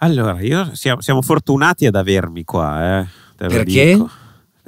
Allora, io siamo, siamo fortunati ad avermi qua, eh, Perché? Dico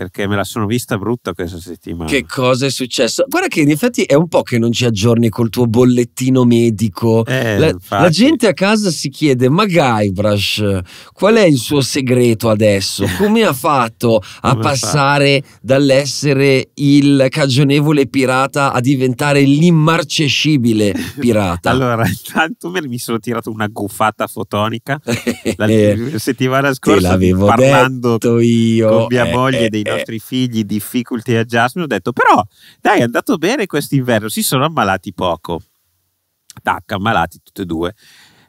perché me la sono vista brutta questa settimana. Che cosa è successo? Guarda che in effetti è un po' che non ci aggiorni col tuo bollettino medico. Eh, la, la, gente a casa si chiede, ma Guybrush, qual è il suo segreto adesso? Come ha fatto a passare fa? dall'essere il cagionevole pirata a diventare l'immarcescibile pirata? allora, intanto mi sono tirato una guffata fotonica la eh, settimana scorsa Te parlando detto io. con mia moglie eh, dei eh. nostri figli difficulty adjustment, ho detto però dai è andato bene quest'inverno, si sono ammalati poco. Tac, ammalati tutti e due.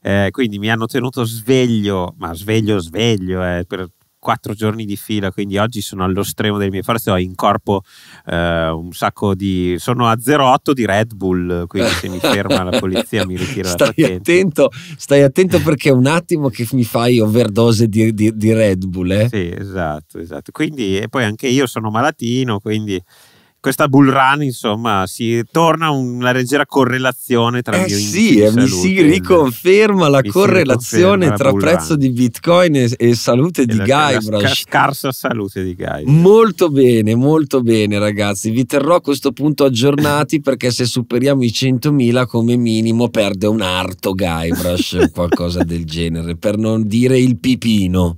Eh, quindi mi hanno tenuto sveglio, ma sveglio, sveglio, eh, per quattro giorni di fila, quindi oggi sono allo stremo delle mie forze, ho in corpo eh, un sacco di... sono a 0,8 di Red Bull, quindi se mi ferma la polizia mi ritira stai la stai Attento, stai attento perché è un attimo che mi fai overdose di, di, di Red Bull. Eh? Sì, esatto, esatto. Quindi, e poi anche io sono malatino, quindi questa bull run, insomma, si torna una leggera correlazione tra eh sì, e mi si riconferma la correlazione riconferma tra prezzo run. di Bitcoin e, e salute e di Guybrush. scarsa salute di Guybrush. Molto bene, molto bene ragazzi. Vi terrò a questo punto aggiornati perché se superiamo i 100.000 come minimo perde un arto Guybrush, o qualcosa del genere, per non dire il pipino.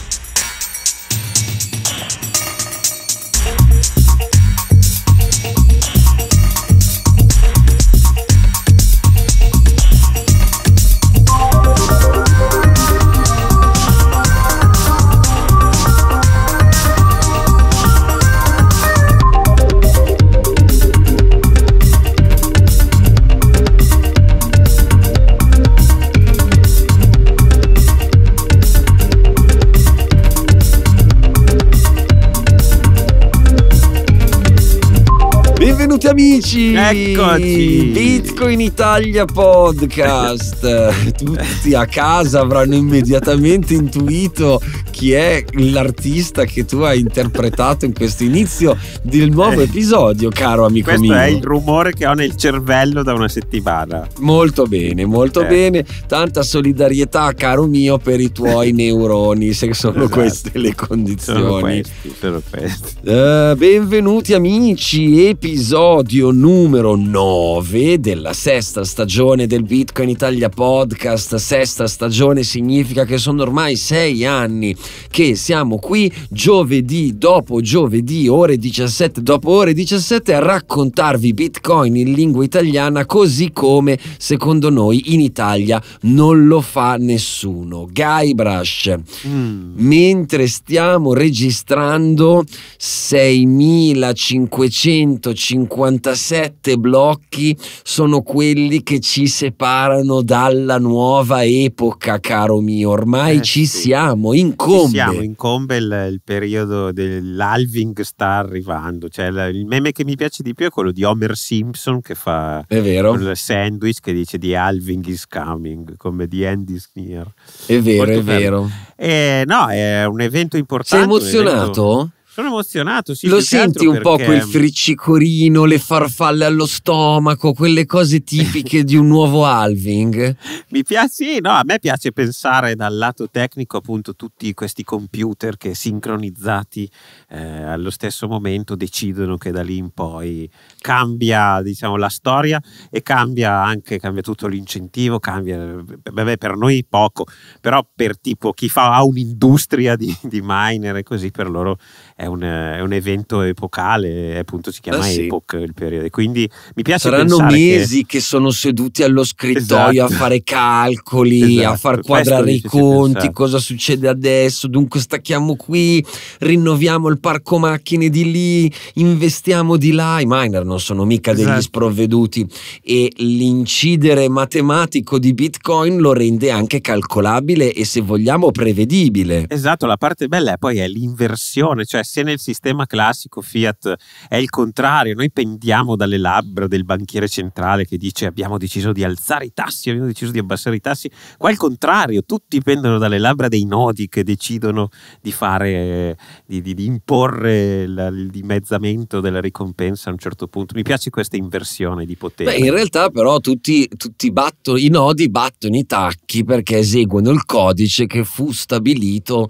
Benvenuti amici! Eccoci! Bitcoin Italia Podcast. Tutti a casa avranno immediatamente intuito chi è l'artista che tu hai interpretato in questo inizio del nuovo eh. episodio, caro amico questo mio. Questo è il rumore che ho nel cervello da una settimana. Molto bene, molto eh. bene. Tanta solidarietà, caro mio, per i tuoi neuroni, se sono esatto. queste le condizioni. Sono questi, sono questi. Uh, benvenuti amici, episodio numero 9 della sesta stagione del Bitcoin Italia Podcast. Sesta stagione significa che sono ormai sei anni che siamo qui giovedì dopo giovedì, ore 17 dopo ore 17, a raccontarvi Bitcoin in lingua italiana così come secondo noi in Italia non lo fa nessuno. Guybrush, mm. mentre stiamo registrando 6557 blocchi sono quelli che ci separano dalla nuova epoca, caro mio. Ormai eh, ci sì. siamo in corso incombe. Siamo, incombe il, il periodo dell'alving sta arrivando. Cioè, il meme che mi piace di più è quello di Homer Simpson che fa il sandwich che dice The Alving is coming, come The End is near. È vero, Molto è vero. Eh, no, è un evento importante. Sei emozionato? Sono emozionato, sì. Lo senti un perché... po' quel friccicorino, le farfalle allo stomaco, quelle cose tipiche di un nuovo Alving? Mi piace, sì, no, a me piace pensare dal lato tecnico appunto tutti questi computer che sincronizzati eh, allo stesso momento decidono che da lì in poi cambia diciamo la storia e cambia anche, cambia tutto l'incentivo, cambia, beh, per noi poco, però per tipo chi fa ha un'industria di, di miner e così per loro è un, è un, evento epocale, appunto si chiama ah, sì. Epoch il periodo. Quindi mi piace Saranno mesi che... che... sono seduti allo scrittoio esatto. a fare calcoli, esatto. a far quadrare Questo i conti, cosa succede adesso, dunque stacchiamo qui, rinnoviamo il parco macchine di lì, investiamo di là. I miner non sono mica degli esatto. sprovveduti e l'incidere matematico di Bitcoin lo rende anche calcolabile e se vogliamo prevedibile. Esatto, la parte bella è poi è l'inversione, cioè se nel sistema classico Fiat è il contrario, noi pendiamo dalle labbra del banchiere centrale che dice abbiamo deciso di alzare i tassi, abbiamo deciso di abbassare i tassi, qua è il contrario, tutti pendono dalle labbra dei nodi che decidono di fare, di, di, di imporre la, il dimezzamento della ricompensa a un certo punto. Mi piace questa inversione di potere. Beh, in realtà però tutti, tutti battono, i nodi battono i tacchi perché eseguono il codice che fu stabilito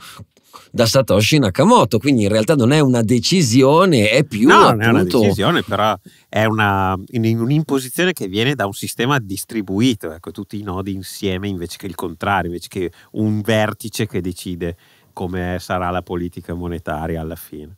da Satoshi Nakamoto, quindi in realtà non è una decisione, è più no, appunto... non è una decisione, però è una, un'imposizione che viene da un sistema distribuito, ecco, tutti i nodi insieme invece che il contrario, invece che un vertice che decide come sarà la politica monetaria alla fine.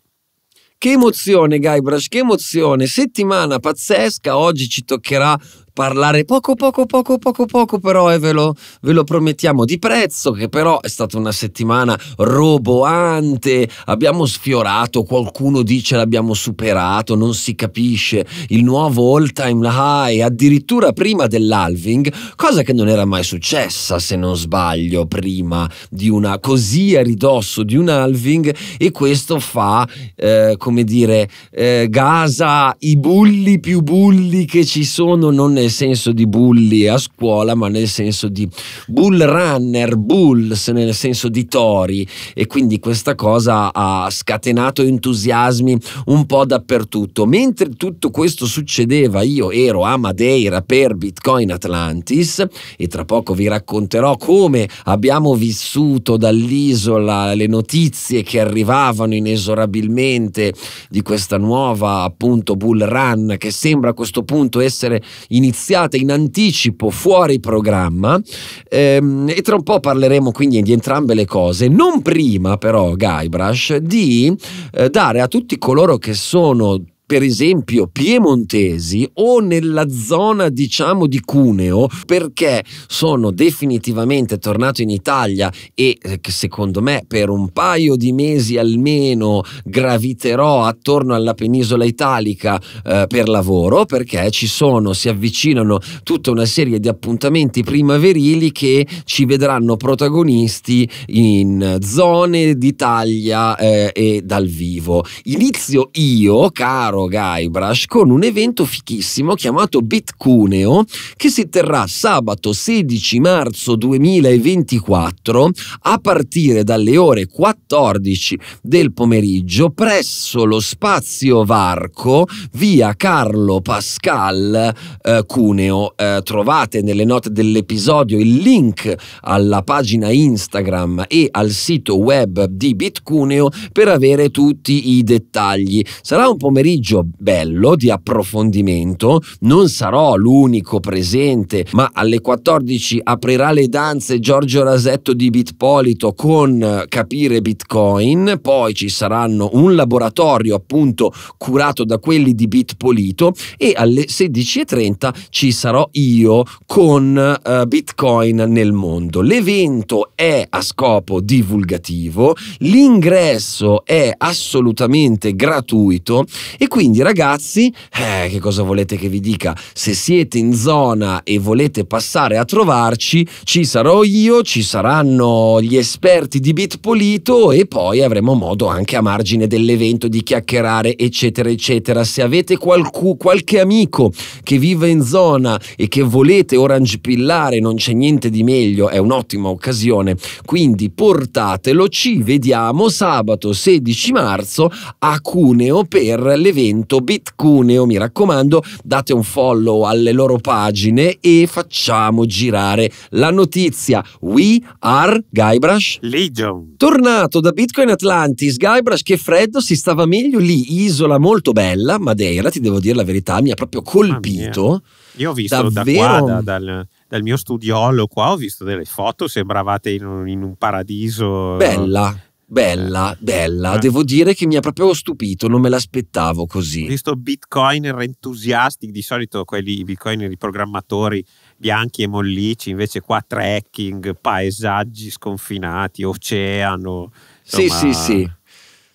Che emozione, Guybrush, che emozione! Settimana pazzesca, oggi ci toccherà parlare poco poco poco poco poco però e eh, ve, ve lo, promettiamo di prezzo che però è stata una settimana roboante abbiamo sfiorato qualcuno dice l'abbiamo superato non si capisce il nuovo all time high addirittura prima dell'alving cosa che non era mai successa se non sbaglio prima di una così a ridosso di un alving e questo fa eh, come dire eh, Gaza i bulli più bulli che ci sono non ne nel senso di bulli a scuola, ma nel senso di bull runner, bulls, nel senso di tori. E quindi questa cosa ha scatenato entusiasmi un po' dappertutto. Mentre tutto questo succedeva, io ero a Madeira per Bitcoin Atlantis e tra poco vi racconterò come abbiamo vissuto dall'isola le notizie che arrivavano inesorabilmente di questa nuova appunto bull run che sembra a questo punto essere iniziata iniziate in anticipo fuori programma ehm, e tra un po' parleremo quindi di entrambe le cose. Non prima però, Guybrush, di eh, dare a tutti coloro che sono per esempio piemontesi o nella zona diciamo di Cuneo perché sono definitivamente tornato in Italia e eh, secondo me per un paio di mesi almeno graviterò attorno alla penisola italica eh, per lavoro perché ci sono, si avvicinano tutta una serie di appuntamenti primaverili che ci vedranno protagonisti in zone d'Italia eh, e dal vivo. Inizio io, caro Guybrush con un evento fichissimo chiamato Bitcuneo che si terrà sabato 16 marzo 2024 a partire dalle ore 14 del pomeriggio presso lo spazio Varco via Carlo Pascal eh, Cuneo. Eh, trovate nelle note dell'episodio il link alla pagina Instagram e al sito web di Bitcuneo per avere tutti i dettagli. Sarà un pomeriggio pomeriggio bello di approfondimento, non sarò l'unico presente, ma alle 14 aprirà le danze Giorgio Rasetto di Bitpolito con eh, Capire Bitcoin, poi ci saranno un laboratorio appunto curato da quelli di Bitpolito e alle 16.30 ci sarò io con uh, Bitcoin nel mondo. L'evento è a scopo divulgativo, l'ingresso è assolutamente gratuito e quindi ragazzi, eh, che cosa volete che vi dica? Se siete in zona e volete passare a trovarci, ci sarò io, ci saranno gli esperti di Bitpolito e poi avremo modo anche a margine dell'evento di chiacchierare, eccetera, eccetera. Se avete qualcu- qualche amico che vive in zona e che volete orange pillare, non c'è niente di meglio, è un'ottima occasione. Quindi portatelo, ci vediamo sabato 16 marzo a Cuneo per l'evento evento Bitcuneo, oh, mi raccomando, date un follow alle loro pagine e facciamo girare la notizia. We are Guybrush Legion. Tornato da Bitcoin Atlantis, Guybrush che freddo si stava meglio lì, isola molto bella, Madeira, ti devo dire la verità, mi ha proprio colpito. Io ho visto Davvero... da qua, da, dal, dal mio studiolo qua ho visto delle foto, sembravate in un, in un paradiso. Bella. Bella, eh, bella. Eh. Devo dire che mi ha proprio stupito, non me l'aspettavo così. Ho visto bitcoiner entusiasti, di solito quelli bitcoiner i programmatori bianchi e mollici, invece qua trekking, paesaggi sconfinati, oceano. Insomma, sì, sì, sì.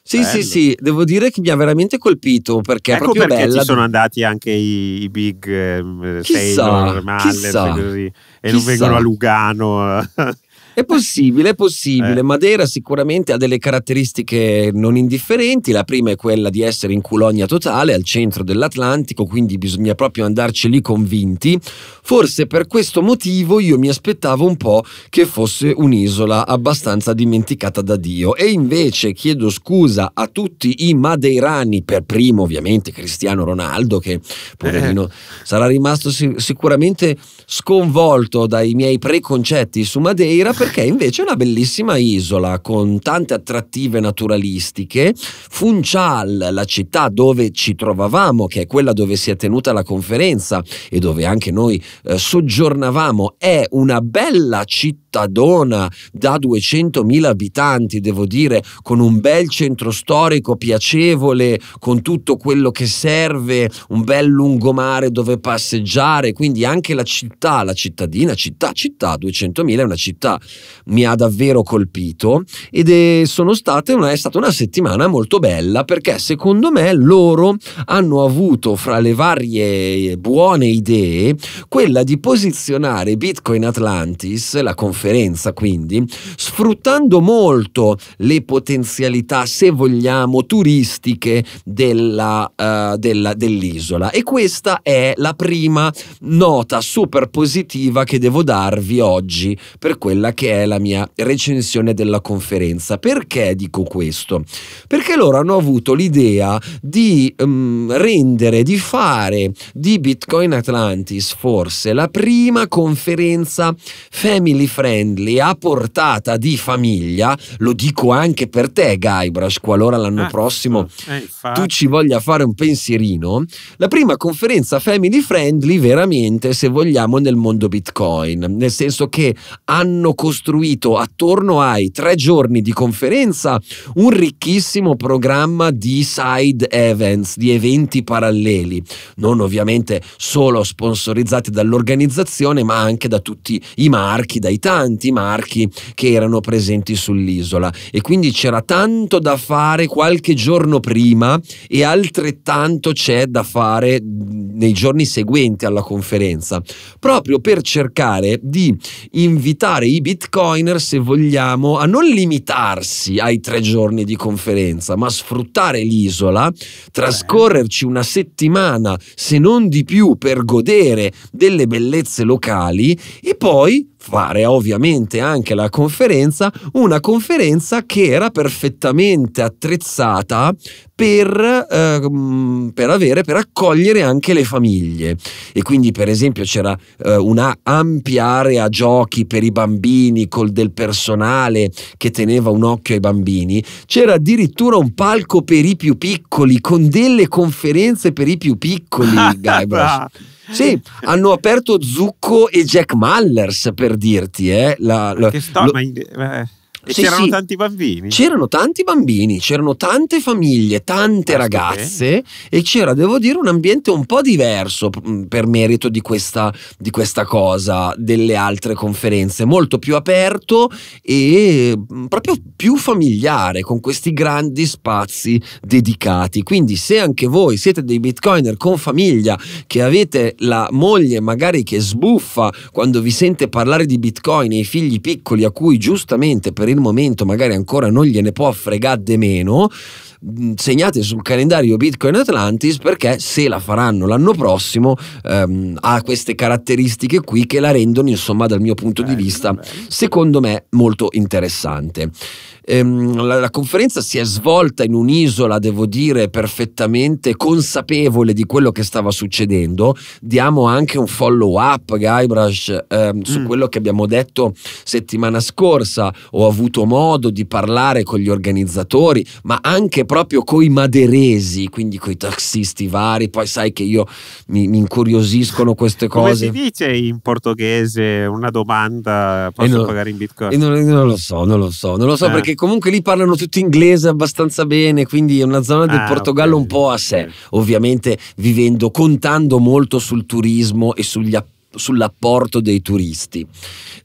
Sì, bello. sì, sì, devo dire che mi ha veramente colpito perché ecco è proprio perché bella. ci sono andati anche i, i big eh, chissà, Taylor, Mallers e così e chissà. non vengono a Lugano. È possibile, è possibile. Eh. Madeira sicuramente ha delle caratteristiche non indifferenti. La prima è quella di essere in colonia totale, al centro dell'Atlantico, quindi bisogna proprio andarci lì convinti. Forse per questo motivo io mi aspettavo un po' che fosse un'isola abbastanza dimenticata da Dio. E invece chiedo scusa a tutti i madeirani, per primo ovviamente Cristiano Ronaldo, che poverino eh. sarà rimasto sicuramente sconvolto dai miei preconcetti su Madeira. Per perché invece è una bellissima isola con tante attrattive naturalistiche. Funchal, la città dove ci trovavamo, che è quella dove si è tenuta la conferenza e dove anche noi eh, soggiornavamo, è una bella città cittadona da 200.000 abitanti, devo dire, con un bel centro storico piacevole, con tutto quello che serve, un bel lungomare dove passeggiare, quindi anche la città, la cittadina, città, città, 200.000 è una città, mi ha davvero colpito ed è, una, è stata una settimana molto bella perché secondo me loro hanno avuto fra le varie buone idee quella di posizionare Bitcoin Atlantis, la conferenza videoconferenza, quindi, sfruttando molto le potenzialità, se vogliamo, turistiche della, uh, della, dell'isola. E questa è la prima nota super positiva che devo darvi oggi per quella che è la mia recensione della conferenza. Perché dico questo? Perché loro hanno avuto l'idea di um, rendere, di fare di Bitcoin Atlantis forse la prima conferenza family friendly friendly a portata di famiglia, lo dico anche per te Guybrush, qualora l'anno ah, prossimo eh, tu ci voglia fare un pensierino, la prima conferenza family friendly veramente se vogliamo nel mondo Bitcoin, nel senso che hanno costruito attorno ai tre giorni di conferenza un ricchissimo programma di side events, di eventi paralleli, non ovviamente solo sponsorizzati dall'organizzazione ma anche da tutti i marchi, dai tanti tanti marchi che erano presenti sull'isola e quindi c'era tanto da fare qualche giorno prima e altrettanto c'è da fare nei giorni seguenti alla conferenza, proprio per cercare di invitare i bitcoiner, se vogliamo, a non limitarsi ai tre giorni di conferenza, ma sfruttare l'isola, trascorrerci una settimana, se non di più, per godere delle bellezze locali e poi fare ovviamente anche la conferenza, una conferenza che era perfettamente attrezzata per, ehm, per, avere, per accogliere anche le famiglie. E quindi per esempio c'era eh, una ampia area giochi per i bambini col del personale che teneva un occhio ai bambini, c'era addirittura un palco per i più piccoli con delle conferenze per i più piccoli, Guybrush. Sì, hanno aperto Zucco e Jack Mallers per dirti, eh, la, la, sta, lo, ma, eh. E sì, c'erano sì. tanti bambini. C'erano tanti bambini, c'erano tante famiglie, tante Questo ragazze è. e c'era, devo dire, un ambiente un po' diverso mm, per merito di questa, di questa cosa delle altre conferenze, molto più aperto e mm, proprio più familiare con questi grandi spazi dedicati. Quindi se anche voi siete dei bitcoiner con famiglia che avete la moglie magari che sbuffa quando vi sente parlare di bitcoin e i figli piccoli a cui giustamente per il quel momento magari ancora non gliene può fregare di meno, mm, segnate sul calendario Bitcoin Atlantis perché se la faranno l'anno prossimo ehm, ha queste caratteristiche qui che la rendono insomma dal mio punto di eh, vista secondo me molto interessante ehm, la, la, conferenza si è svolta in un'isola, devo dire, perfettamente consapevole di quello che stava succedendo. Diamo anche un follow up, Guybrush, ehm, su mm. quello che abbiamo detto settimana scorsa. Ho avuto modo di parlare con gli organizzatori, ma anche proprio coi maderesi, quindi coi taxisti vari. Poi sai che io mi, mi incuriosiscono queste cose. Come si dice in portoghese una domanda posso non, pagare in bitcoin? Non, non, lo so, non lo so, non lo so eh. perché comunque lì parlano tutto inglese abbastanza bene, quindi è una zona del ah, Portogallo okay. un po' a sé, eh. ovviamente vivendo, contando molto sul turismo e sugli appalti sull'apporto dei turisti.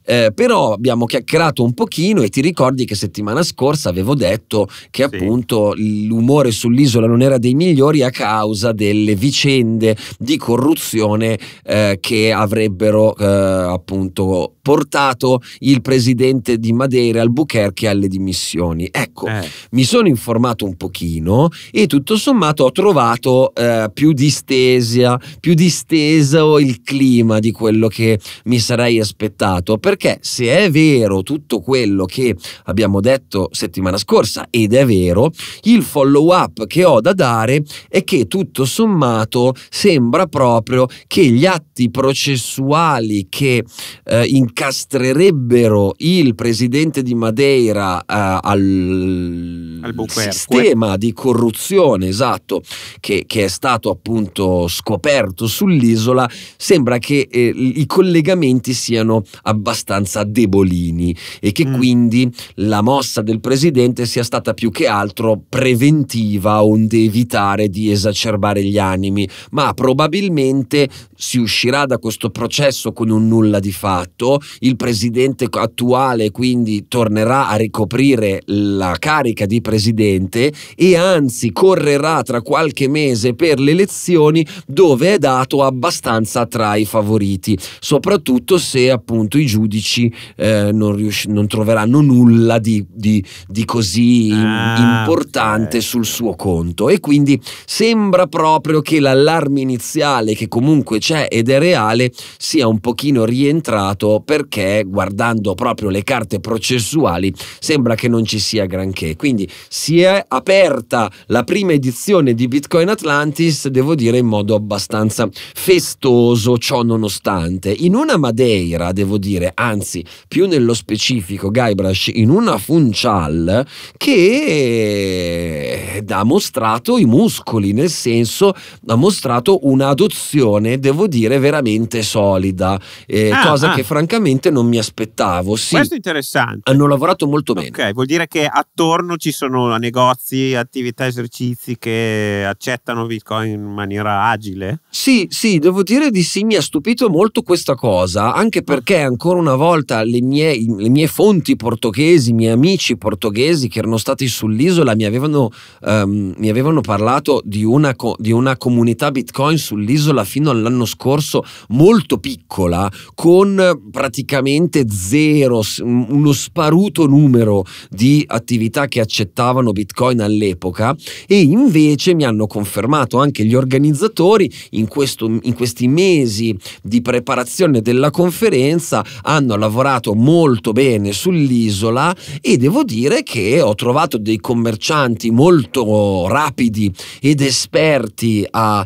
Eh, però abbiamo chiacchierato un pochino e ti ricordi che settimana scorsa avevo detto che sì. appunto l'umore sull'isola non era dei migliori a causa delle vicende di corruzione eh, che avrebbero eh, appunto portato il presidente di Madeira Albuquerque alle dimissioni. Ecco, eh. mi sono informato un pochino e tutto sommato ho trovato eh, più distesia, più disteso il clima di quello che mi sarei aspettato, perché se è vero tutto quello che abbiamo detto settimana scorsa, ed è vero, il follow up che ho da dare è che tutto sommato sembra proprio che gli atti processuali che eh, incastrerebbero il presidente di Madeira eh, al, al sistema di corruzione, esatto, che, che, è stato appunto scoperto sull'isola, sembra che eh, i collegamenti siano abbastanza debolini e che mm. quindi la mossa del presidente sia stata più che altro preventiva onde evitare di esacerbare gli animi, ma probabilmente si uscirà da questo processo con un nulla di fatto, il presidente attuale quindi tornerà a ricoprire la carica di presidente e anzi correrà tra qualche mese per le elezioni dove è dato abbastanza tra i favoriti partiti, soprattutto se appunto i giudici eh, non, riusci- non, troveranno nulla di, di, di così ah, importante okay. sul suo conto. E quindi sembra proprio che l'allarme iniziale, che comunque c'è ed è reale, sia un pochino rientrato perché guardando proprio le carte processuali sembra che non ci sia granché. Quindi si è aperta la prima edizione di Bitcoin Atlantis, devo dire in modo abbastanza festoso, ciò nonostante costante. In una Madeira, devo dire, anzi, più nello specifico, Guybrush, in una Funchal che ha mostrato i muscoli, nel senso ha mostrato un'adozione, devo dire, veramente solida, eh, ah, cosa ah. che francamente non mi aspettavo. Sì, Questo è interessante. Hanno lavorato molto bene. Ok, vuol dire che attorno ci sono negozi, attività, esercizi che accettano Bitcoin in maniera agile? Sì, sì, devo dire di sì, mi ha stupito molto questa cosa, anche perché ancora una volta le mie, le mie fonti portoghesi, i miei amici portoghesi che erano stati sull'isola mi avevano, um, mi avevano parlato di una, di una, comunità Bitcoin sull'isola fino all'anno scorso molto piccola, con praticamente zero, uno sparuto numero di attività che accettavano Bitcoin all'epoca e invece mi hanno confermato anche gli organizzatori in, questo, in questi mesi di preparazione della conferenza, hanno lavorato molto bene sull'isola e devo dire che ho trovato dei commercianti molto rapidi ed esperti a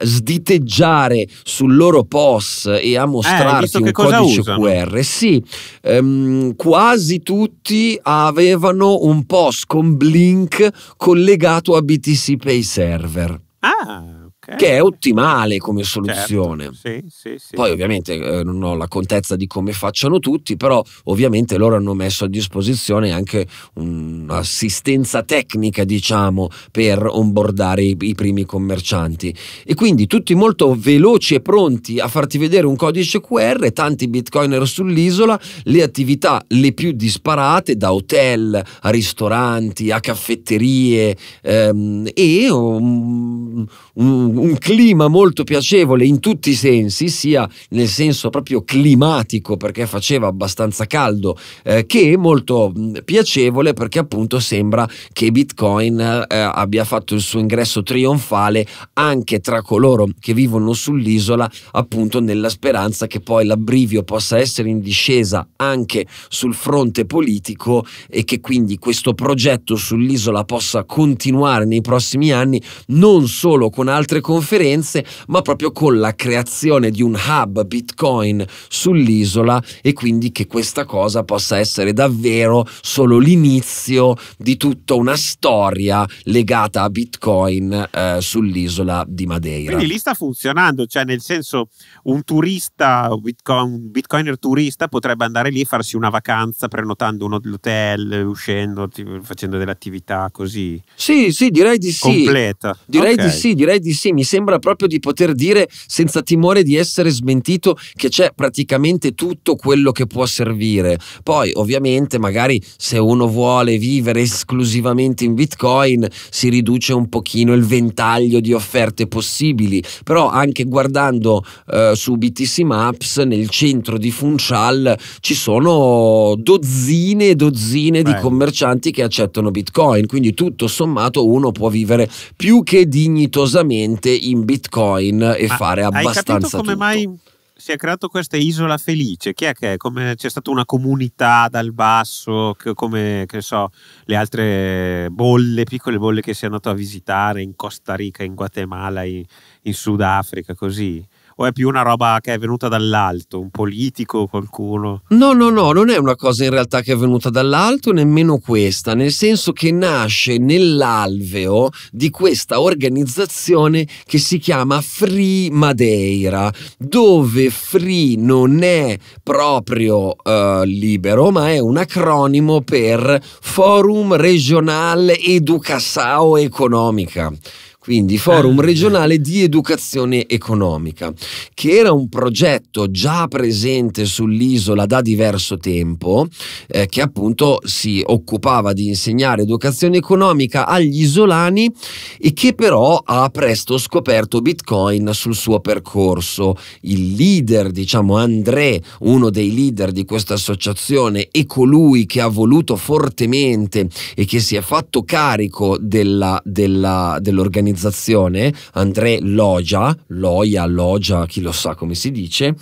sditeggiare sul loro POS e a eh, mostrarti eh, un codice usano? QR. Sì, ehm, quasi tutti avevano un POS con Blink collegato a BTC Pay Server. Ah! okay. che è ottimale come certo. soluzione. Certo. Sì, sì, Poi ovviamente eh, non ho la contezza di come facciano tutti, però ovviamente loro hanno messo a disposizione anche un'assistenza tecnica, diciamo, per onboardare i, i primi commercianti. E quindi tutti molto veloci e pronti a farti vedere un codice QR, tanti bitcoiner sull'isola, le attività le più disparate, da hotel a ristoranti a caffetterie ehm, e um, un, un clima molto piacevole in tutti i sensi, sia nel senso proprio climatico perché faceva abbastanza caldo, eh, che molto piacevole perché appunto sembra che Bitcoin eh, abbia fatto il suo ingresso trionfale anche tra coloro che vivono sull'isola, appunto nella speranza che poi l'abbrivio possa essere in discesa anche sul fronte politico e che quindi questo progetto sull'isola possa continuare nei prossimi anni non solo con altre conferenze, ma proprio con la creazione di un hub Bitcoin sull'isola e quindi che questa cosa possa essere davvero solo l'inizio di tutta una storia legata a Bitcoin eh, sull'isola di Madeira. Quindi lì sta funzionando, cioè nel senso un turista, un, Bitcoin, bitcoiner turista potrebbe andare lì e farsi una vacanza prenotando uno dell'hotel, uscendo, facendo delle attività così. Sì, sì, direi di sì. Completa. Direi okay. di sì, direi di sì mi sembra proprio di poter dire senza timore di essere smentito che c'è praticamente tutto quello che può servire. Poi ovviamente magari se uno vuole vivere esclusivamente in Bitcoin si riduce un pochino il ventaglio di offerte possibili, però anche guardando eh, su BTC Maps nel centro di Funchal ci sono dozzine e dozzine Beh. di commercianti che accettano Bitcoin, quindi tutto sommato uno può vivere più che dignitosamente direttamente in bitcoin e Ma fare abbastanza hai capito come tutto. mai si è creato questa isola felice. Chi è che è? Come c'è stata una comunità dal basso, che, come che so, le altre bolle, piccole bolle che si è andato a visitare in Costa Rica, in Guatemala, in, in Sudafrica, così o è più una roba che è venuta dall'alto, un politico, qualcuno? No, no, no, non è una cosa in realtà che è venuta dall'alto, nemmeno questa, nel senso che nasce nell'alveo di questa organizzazione che si chiama Free Madeira, dove Free non è proprio eh, libero, ma è un acronimo per Forum Regionale Educação Economica quindi Forum eh. regionale di educazione economica, che era un progetto già presente sull'isola da diverso tempo, eh, che appunto si occupava di insegnare educazione economica agli isolani e che però ha presto scoperto Bitcoin sul suo percorso. Il leader, diciamo André, uno dei leader di questa associazione e colui che ha voluto fortemente e che si è fatto carico dell'organizzazione organizzazione, André Logia, Loia, Logia, chi lo sa come si dice,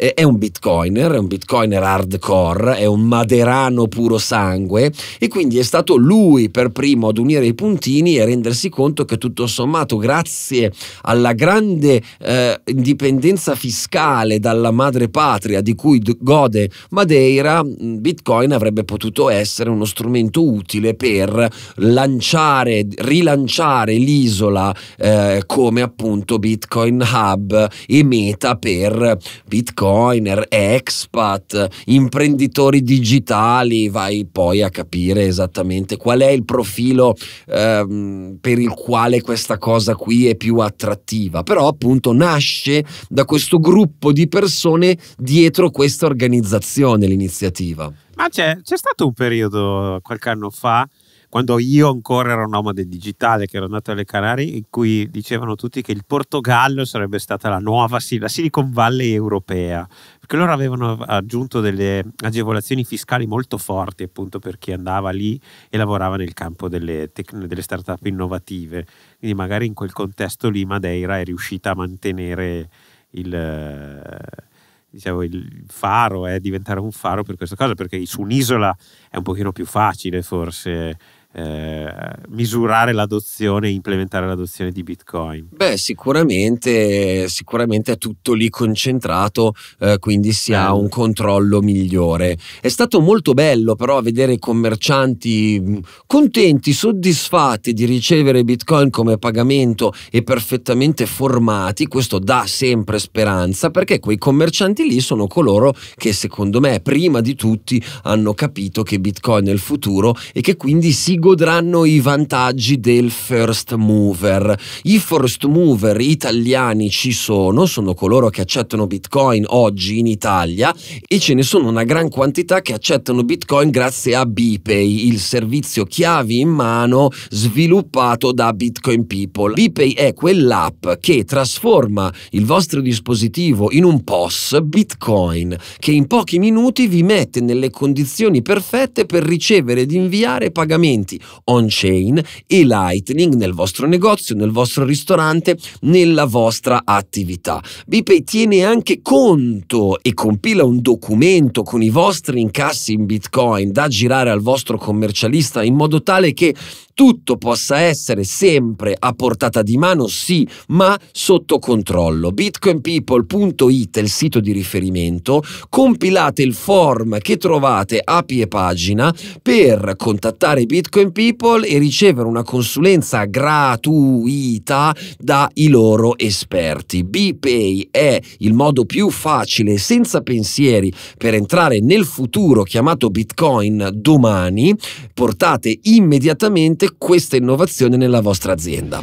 è un bitcoiner, è un bitcoiner hardcore, è un maderano puro sangue e quindi è stato lui per primo ad unire i puntini e rendersi conto che tutto sommato grazie alla grande eh, indipendenza fiscale dalla madre patria di cui gode Madeira, mm, bitcoin avrebbe potuto essere uno strumento utile per lanciare, rilanciare l'isola eh, come appunto bitcoin hub e meta per bitcoin bitcoiner, expat, imprenditori digitali, vai poi a capire esattamente qual è il profilo ehm, per il quale questa cosa qui è più attrattiva, però appunto nasce da questo gruppo di persone dietro questa organizzazione l'iniziativa. Ma c'è, c'è stato un periodo qualche anno fa quando io ancora ero un nomade digitale, che ero andato alle Canarie, in cui dicevano tutti che il Portogallo sarebbe stata la nuova la Silicon Valley europea, perché loro avevano aggiunto delle agevolazioni fiscali molto forti appunto per chi andava lì e lavorava nel campo delle, delle start-up innovative. Quindi magari in quel contesto lì Madeira è riuscita a mantenere il diciamo, il faro è eh, diventare un faro per questa cosa, perché su un'isola è un pochino più facile forse eh, misurare l'adozione e implementare l'adozione di Bitcoin? Beh, sicuramente, sicuramente è tutto lì concentrato, eh, quindi si ha un controllo migliore. È stato molto bello però vedere i commercianti contenti, soddisfatti di ricevere Bitcoin come pagamento e perfettamente formati, questo dà sempre speranza perché quei commercianti lì sono coloro che secondo me prima di tutti hanno capito che Bitcoin è il futuro e che quindi si godranno i vantaggi del first mover. I first mover italiani ci sono, sono coloro che accettano Bitcoin oggi in Italia e ce ne sono una gran quantità che accettano Bitcoin grazie a BPay, il servizio chiavi in mano sviluppato da Bitcoin People. BPay è quell'app che trasforma il vostro dispositivo in un POS Bitcoin che in pochi minuti vi mette nelle condizioni perfette per ricevere ed inviare pagamenti clienti on-chain e Lightning nel vostro negozio, nel vostro ristorante, nella vostra attività. BPay tiene anche conto e compila un documento con i vostri incassi in Bitcoin da girare al vostro commercialista in modo tale che tutto possa essere sempre a portata di mano, sì, ma sotto controllo. Bitcoinpeople.it è il sito di riferimento, compilate il form che trovate a e pagina per contattare Bitcoin People e ricevere una consulenza gratuita dai loro esperti. BPay è il modo più facile e senza pensieri per entrare nel futuro chiamato Bitcoin domani. Portate immediatamente realmente questa innovazione nella vostra azienda.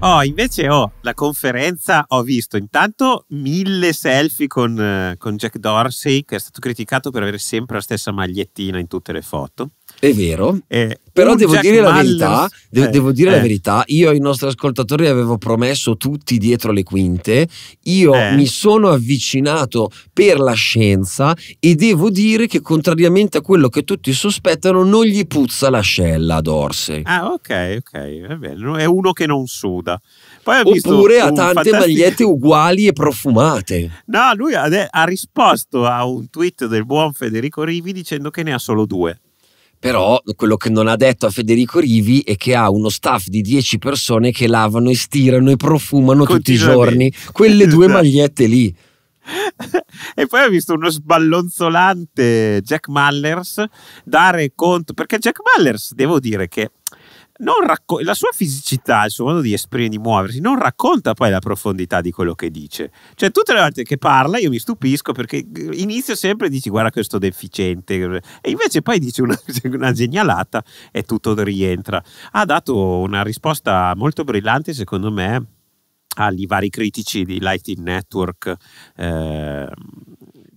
Oh, invece oh, la conferenza ho visto intanto mille selfie con, eh, con Jack Dorsey che è stato criticato per avere sempre la stessa magliettina in tutte le foto. È vero, eh, però devo dire, verità, de- eh, devo dire, eh. la verità, io ai nostri ascoltatori avevo promesso tutti dietro le quinte, io eh. mi sono avvicinato per la scienza e devo dire che contrariamente a quello che tutti sospettano non gli puzza l'ascella ad Orsay. Ah ok, ok, è, è uno che non suda. Oppure ha tante fantastico... magliette uguali e profumate. No, lui ha, ha risposto a un tweet del buon Federico Rivi dicendo che ne ha solo due. Però quello che non ha detto a Federico Rivi è che ha uno staff di 10 persone che lavano e stirano e profumano tutti i giorni quelle due esatto. magliette lì. e poi ho visto uno sballonzolante Jack Mallers dare conto perché Jack Mallers devo dire che racco- la sua fisicità, il suo modo di esprimere, di muoversi, non racconta poi la profondità di quello che dice. Cioè, tutte le volte che parla io mi stupisco perché eh, inizio sempre e dici guarda questo deficiente, e invece poi dice una, una genialata e tutto rientra. Ha dato una risposta molto brillante, secondo me, agli vari critici di Lightning Network. Eh,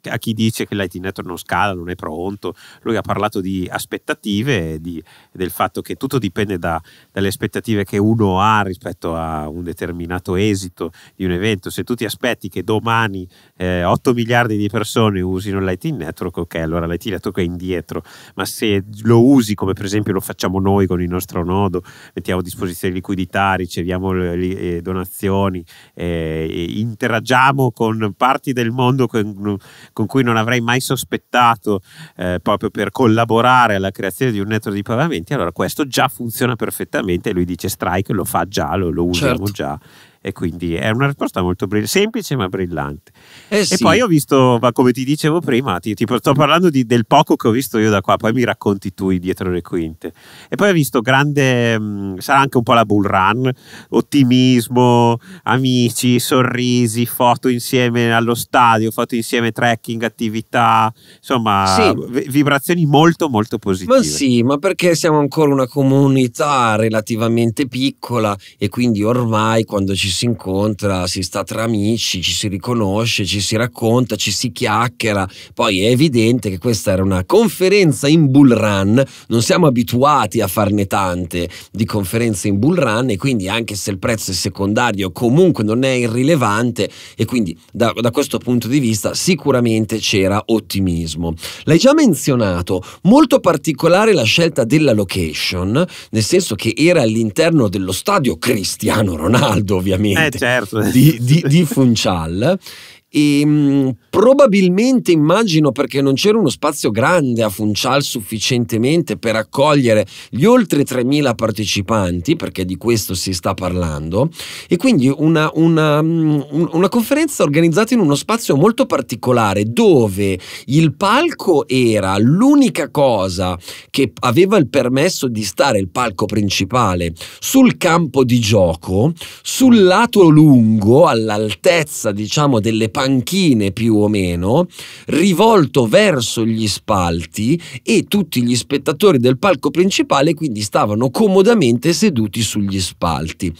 a chi dice che l'IT network non scala, non è pronto, lui ha parlato di aspettative, di, del fatto che tutto dipende da, dalle aspettative che uno ha rispetto a un determinato esito di un evento. Se tu ti aspetti che domani eh, 8 miliardi di persone usino l'IT network, ok, allora l'IT network è indietro, ma se lo usi come per esempio lo facciamo noi con il nostro nodo, mettiamo a disposizione liquidità, riceviamo le, eh, donazioni, eh, interagiamo con parti del mondo con, con cui non avrei mai sospettato eh, proprio per collaborare alla creazione di un network di pagamenti, allora questo già funziona perfettamente. Lui dice strike, lo fa già, lo, lo usiamo certo. già e quindi è una risposta molto brill- semplice ma brillante. Eh sì. E poi ho visto, ma come ti dicevo prima, ti, ti sto parlando di, del poco che ho visto io da qua, poi mi racconti tu dietro le quinte. E poi ho visto grande, mh, mm, sarà anche un po' la bull run, ottimismo, amici, sorrisi, foto insieme allo stadio, foto insieme trekking, attività, insomma sì. vibrazioni molto molto positive. Ma sì, ma perché siamo ancora una comunità relativamente piccola e quindi ormai quando ci si incontra, si sta tra amici, ci si riconosce, ci si racconta, ci si chiacchiera. Poi è evidente che questa era una conferenza in bull run, non siamo abituati a farne tante di conferenze in bull run e quindi anche se il prezzo è secondario comunque non è irrilevante e quindi da, da questo punto di vista sicuramente c'era ottimismo. L'hai già menzionato, molto particolare la scelta della location, nel senso che era all'interno dello stadio Cristiano Ronaldo ovviamente ovviamente, eh certo. di, di, di Funchal. E, ehm, mh, probabilmente immagino perché non c'era uno spazio grande a Funchal sufficientemente per accogliere gli oltre 3.000 partecipanti, perché di questo si sta parlando, e quindi una, una, mh, una conferenza organizzata in uno spazio molto particolare dove il palco era l'unica cosa che aveva il permesso di stare il palco principale sul campo di gioco, sul lato lungo, all'altezza diciamo delle parti panchine più o meno, rivolto verso gli spalti e tutti gli spettatori del palco principale quindi stavano comodamente seduti sugli spalti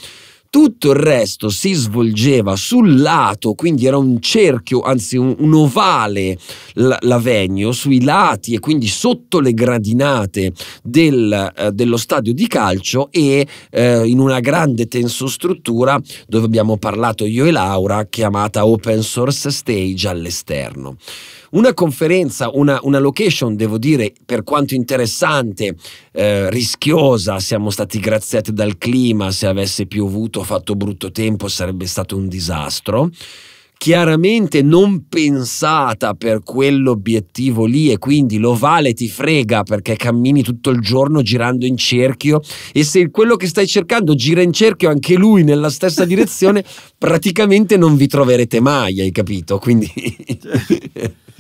tutto il resto si svolgeva sul lato, quindi era un cerchio, anzi un, un ovale l'avegno sui lati e quindi sotto le gradinate del, eh, dello stadio di calcio e eh, in una grande tensostruttura dove abbiamo parlato io e Laura, chiamata Open Source Stage all'esterno. Una conferenza, una, una location, devo dire, per quanto interessante, eh, rischiosa, siamo stati graziati dal clima, se avesse piovuto, fatto brutto tempo, sarebbe stato un disastro chiaramente non pensata per quell'obiettivo lì e quindi l'ovale ti frega perché cammini tutto il giorno girando in cerchio e se quello che stai cercando gira in cerchio anche lui nella stessa direzione praticamente non vi troverete mai hai capito quindi certo.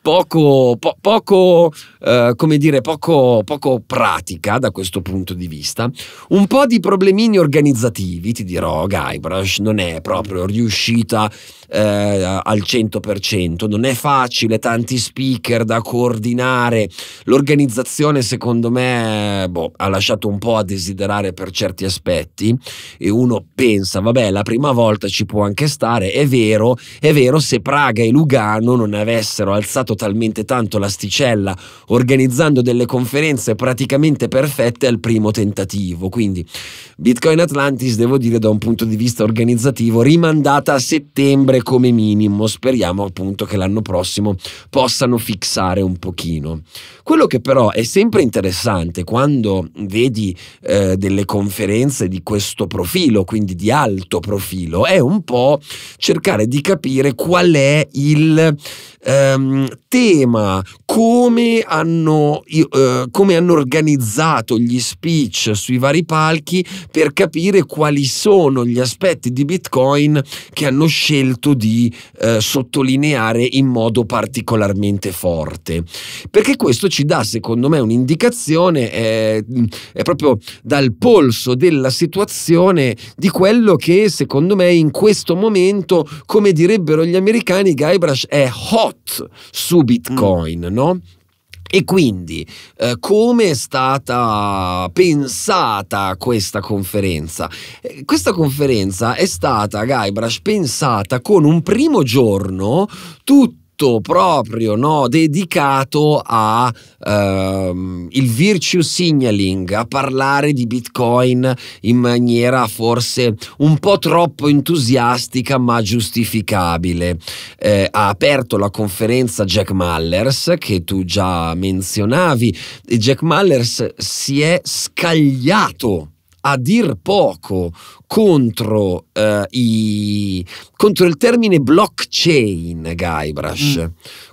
poco, po poco eh, come dire, poco, poco pratica da questo punto di vista. Un po' di problemini organizzativi, ti dirò, Guybrush non è proprio riuscita eh, al 100%, non è facile, tanti speaker da coordinare, l'organizzazione secondo me boh, ha lasciato un po' a desiderare per certi aspetti e uno pensa, vabbè, la prima volta ci può anche stare, è vero, è vero, se Praga e Lugano non avessero alzato alzato talmente tanto l'asticella organizzando delle conferenze praticamente perfette al primo tentativo. Quindi Bitcoin Atlantis, devo dire, da un punto di vista organizzativo, rimandata a settembre come minimo. Speriamo appunto che l'anno prossimo possano fissare un pochino. Quello che però è sempre interessante quando vedi eh, delle conferenze di questo profilo, quindi di alto profilo, è un po' cercare di capire qual è il ehm, tema, come hanno, eh, come hanno, organizzato gli speech sui vari palchi per capire quali sono gli aspetti di Bitcoin che hanno scelto di eh, sottolineare in modo particolarmente forte. Perché questo ci dà, secondo me, un'indicazione, eh, è proprio dal polso della situazione di quello che, secondo me, in questo momento, come direbbero gli americani, Guybrush è hot su Bitcoin, mm. no? E quindi eh, come è stata pensata questa conferenza? Eh, questa conferenza è stata, Guybrush, pensata con un primo giorno tutto tutto proprio no, dedicato al ehm, virtue signaling, a parlare di Bitcoin in maniera forse un po' troppo entusiastica ma giustificabile. Eh, ha aperto la conferenza Jack Mallers che tu già menzionavi e Jack Mallers si è scagliato a dir poco contro, eh, i, contro il termine blockchain, Guybrush. Mm.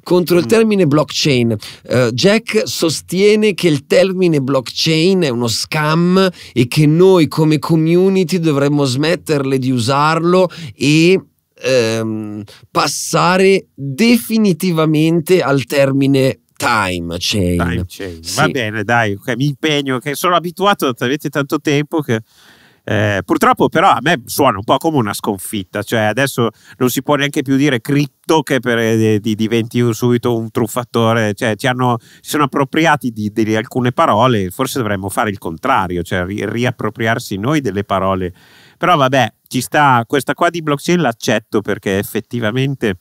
Contro il mm. termine blockchain. Eh, Jack sostiene che il termine blockchain è uno scam e che noi come community dovremmo smetterle di usarlo e ehm, passare definitivamente al termine blockchain. Time Chain. Time chain. Sì. Va bene, dai, okay, mi impegno, che sono abituato da talmente tanto tempo che... Eh, purtroppo però a me suona un po' come una sconfitta, cioè adesso non si può neanche più dire cripto che per, eh, diventi subito un truffatore, cioè ci hanno, si sono appropriati di, di, alcune parole, forse dovremmo fare il contrario, cioè ri, riappropriarsi noi delle parole. Però vabbè, ci sta questa qua di blockchain l'accetto perché effettivamente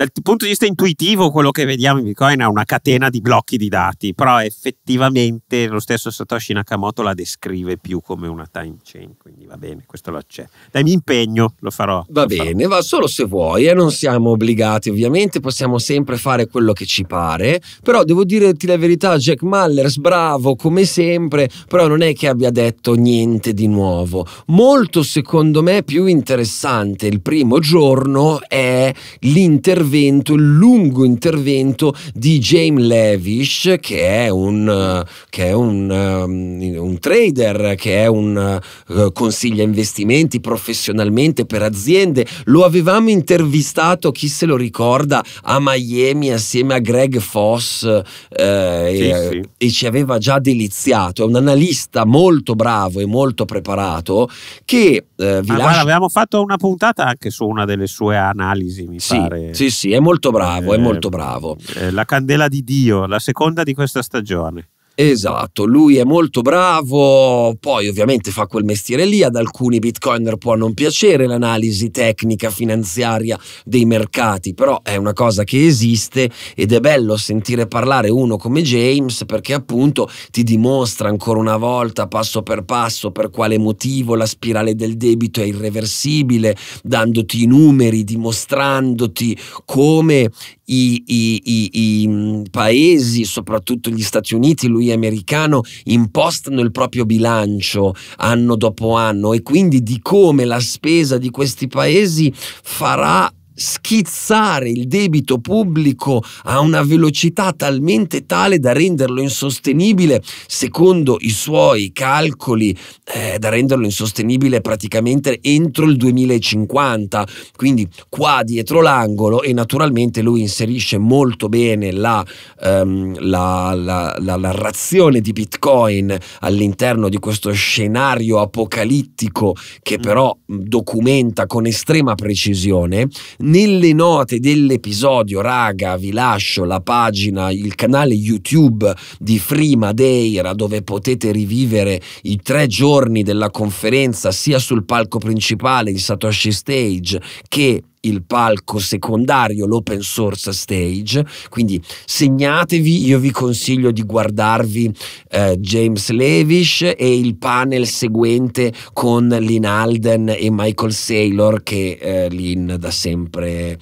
dal punto di vista intuitivo quello che vediamo in Bitcoin è una catena di blocchi di dati, però effettivamente lo stesso Satoshi Nakamoto la descrive più come una time chain, quindi va bene, questo lo accetto. Dai, mi impegno, lo farò. Va lo bene, farò. va solo se vuoi e eh? non siamo obbligati ovviamente, possiamo sempre fare quello che ci pare, però devo dirti la verità, Jack Mallers, bravo come sempre, però non è che abbia detto niente di nuovo. Molto secondo me più interessante il primo giorno è l'intervento l'intervento, il lungo intervento di James Levish, che è un, che è un, um, un trader, che è un uh, consiglia investimenti professionalmente per aziende. Lo avevamo intervistato, chi se lo ricorda, a Miami assieme a Greg Foss eh, sì, e, sì. e ci aveva già deliziato. È un analista molto bravo e molto preparato che eh, vi ah, lascio... guarda, avevamo fatto una puntata anche su una delle sue analisi, mi sì, pare. Sì, sì, è molto bravo, eh, è molto bravo. Eh, la candela di Dio, la seconda di questa stagione. Esatto, lui è molto bravo, poi ovviamente fa quel mestiere lì, ad alcuni bitcoiner può non piacere l'analisi tecnica finanziaria dei mercati, però è una cosa che esiste ed è bello sentire parlare uno come James perché appunto ti dimostra ancora una volta passo per passo per quale motivo la spirale del debito è irreversibile, dandoti i numeri, dimostrandoti come i, i, i, i paesi, soprattutto gli Stati Uniti, lui americano impostano il proprio bilancio anno dopo anno e quindi di come la spesa di questi paesi farà schizzare il debito pubblico a una velocità talmente tale da renderlo insostenibile, secondo i suoi calcoli, eh, da renderlo insostenibile praticamente entro il 2050. Quindi qua dietro l'angolo e naturalmente lui inserisce molto bene la, ehm, la, la, la narrazione di Bitcoin all'interno di questo scenario apocalittico che mm. però documenta con estrema precisione nelle note dell'episodio, raga, vi lascio la pagina, il canale YouTube di Free Madeira dove potete rivivere i tre giorni della conferenza sia sul palco principale di Satoshi Stage che il palco secondario, l'open source stage. Quindi segnatevi, io vi consiglio di guardarvi eh, James Levish e il panel seguente con Lynn Alden e Michael Saylor che eh, Lin da sempre...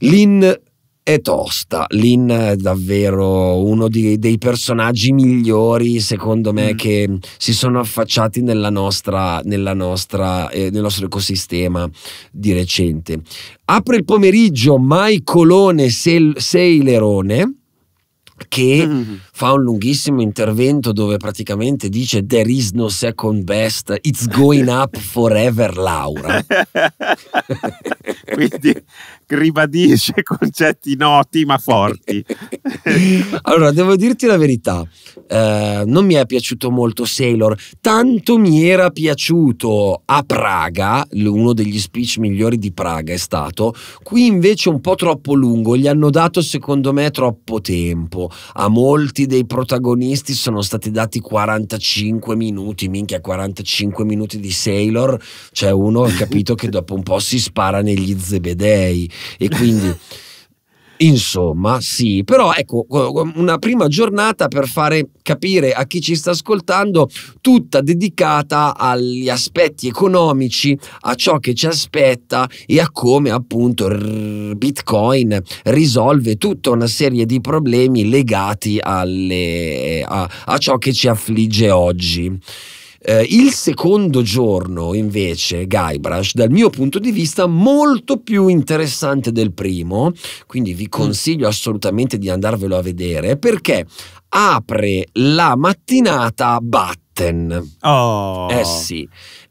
Lynn è tosta. Lin è davvero uno di, dei personaggi migliori, secondo me, mm. che si sono affacciati nella nostra, nella nostra, eh, nel nostro ecosistema di recente. Apre il pomeriggio Mai Maicolone Seilerone, che. Mm fa un lunghissimo intervento dove praticamente dice there is no second best, it's going up forever Laura. Quindi ribadisce concetti noti ma forti. allora, devo dirti la verità, eh, non mi è piaciuto molto Sailor, tanto mi era piaciuto a Praga, uno degli speech migliori di Praga è stato, qui invece un po' troppo lungo, gli hanno dato secondo me troppo tempo, a molti dei protagonisti sono stati dati 45 minuti, minchia 45 minuti di Sailor, cioè uno ha capito che dopo un po' si spara negli zebedei e quindi... Insomma, sì, però ecco una prima giornata per fare capire a chi ci sta ascoltando, tutta dedicata agli aspetti economici, a ciò che ci aspetta e a come appunto Bitcoin risolve tutta una serie di problemi legati alle, a, a ciò che ci affligge oggi. Eh, il secondo giorno, invece, Guybrush, dal mio punto di vista, molto più interessante del primo, quindi vi mm. consiglio mm. assolutamente di andarvelo a vedere, perché apre la mattinata Batten. Oh. Eh sì,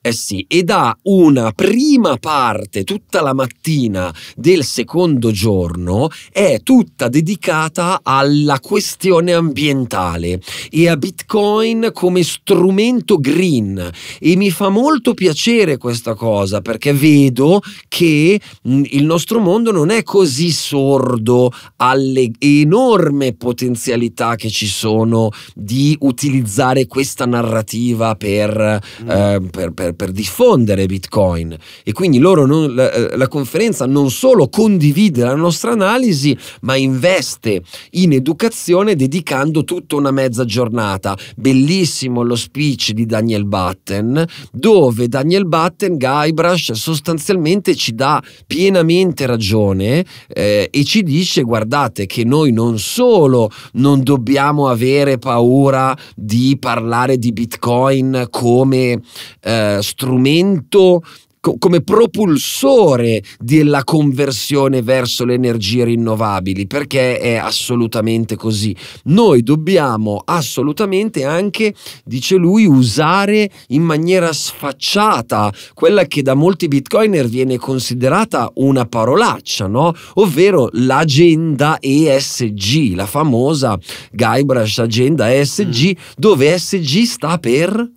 eh sì, e da una prima parte, tutta la mattina del secondo giorno, è tutta dedicata alla questione ambientale e a Bitcoin come strumento green. E mi fa molto piacere questa cosa perché vedo che mm, il nostro mondo non è così sordo alle enorme potenzialità che ci sono di utilizzare questa narrativa per, mm. eh, per, per per diffondere Bitcoin e quindi loro non, la, eh, la conferenza non solo condivide la nostra analisi ma investe in educazione dedicando tutta una mezza giornata. Bellissimo lo speech di Daniel Batten dove Daniel Batten, Guybrush, sostanzialmente ci dà pienamente ragione eh, e ci dice guardate che noi non solo non dobbiamo avere paura di parlare di Bitcoin come eh, strumento come propulsore della conversione verso le energie rinnovabili, perché è assolutamente così. Noi dobbiamo assolutamente anche, dice lui, usare in maniera sfacciata quella che da molti bitcoiner viene considerata una parolaccia, no? ovvero l'agenda ESG, la famosa Guybrush agenda ESG, mm. dove ESG sta per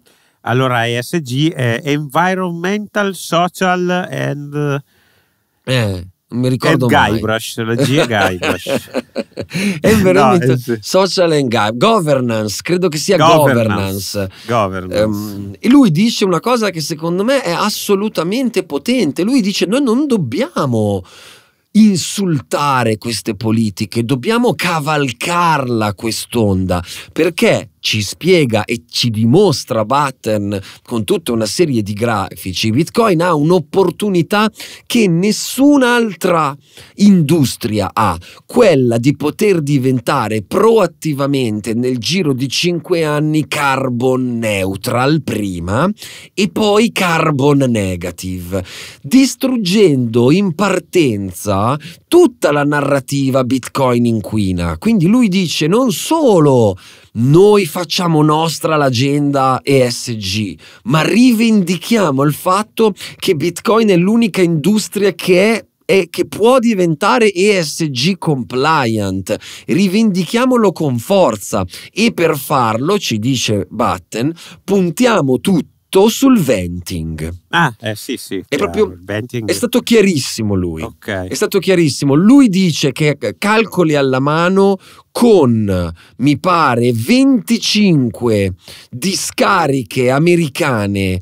allora ESG è Environmental, Social and... Eh, non mi ricordo and mai. Guybrush, la G è Guybrush. Environmental, no, Social and Guybrush. Governance, credo che sia governance. governance. Um, e lui dice una cosa che secondo me è assolutamente potente. Lui dice noi non dobbiamo insultare queste politiche, dobbiamo cavalcarla quest'onda, perché ci spiega e ci dimostra Button con tutta una serie di grafici, Bitcoin ha un'opportunità che nessun'altra industria ha, quella di poter diventare proattivamente nel giro di 5 anni carbon neutral prima e poi carbon negative, distruggendo in partenza tutta la narrativa Bitcoin inquina. Quindi lui dice non solo noi facciamo nostra l'agenda ESG, ma rivendichiamo il fatto che Bitcoin è l'unica industria che è che può diventare ESG compliant. Rivendichiamolo con forza e per farlo, ci dice Batten, puntiamo tutti tutto sul venting. Ah, eh sì, sì. È, proprio, è stato chiarissimo lui. Okay. È stato chiarissimo. Lui dice che calcoli alla mano con, mi pare, 25 discariche americane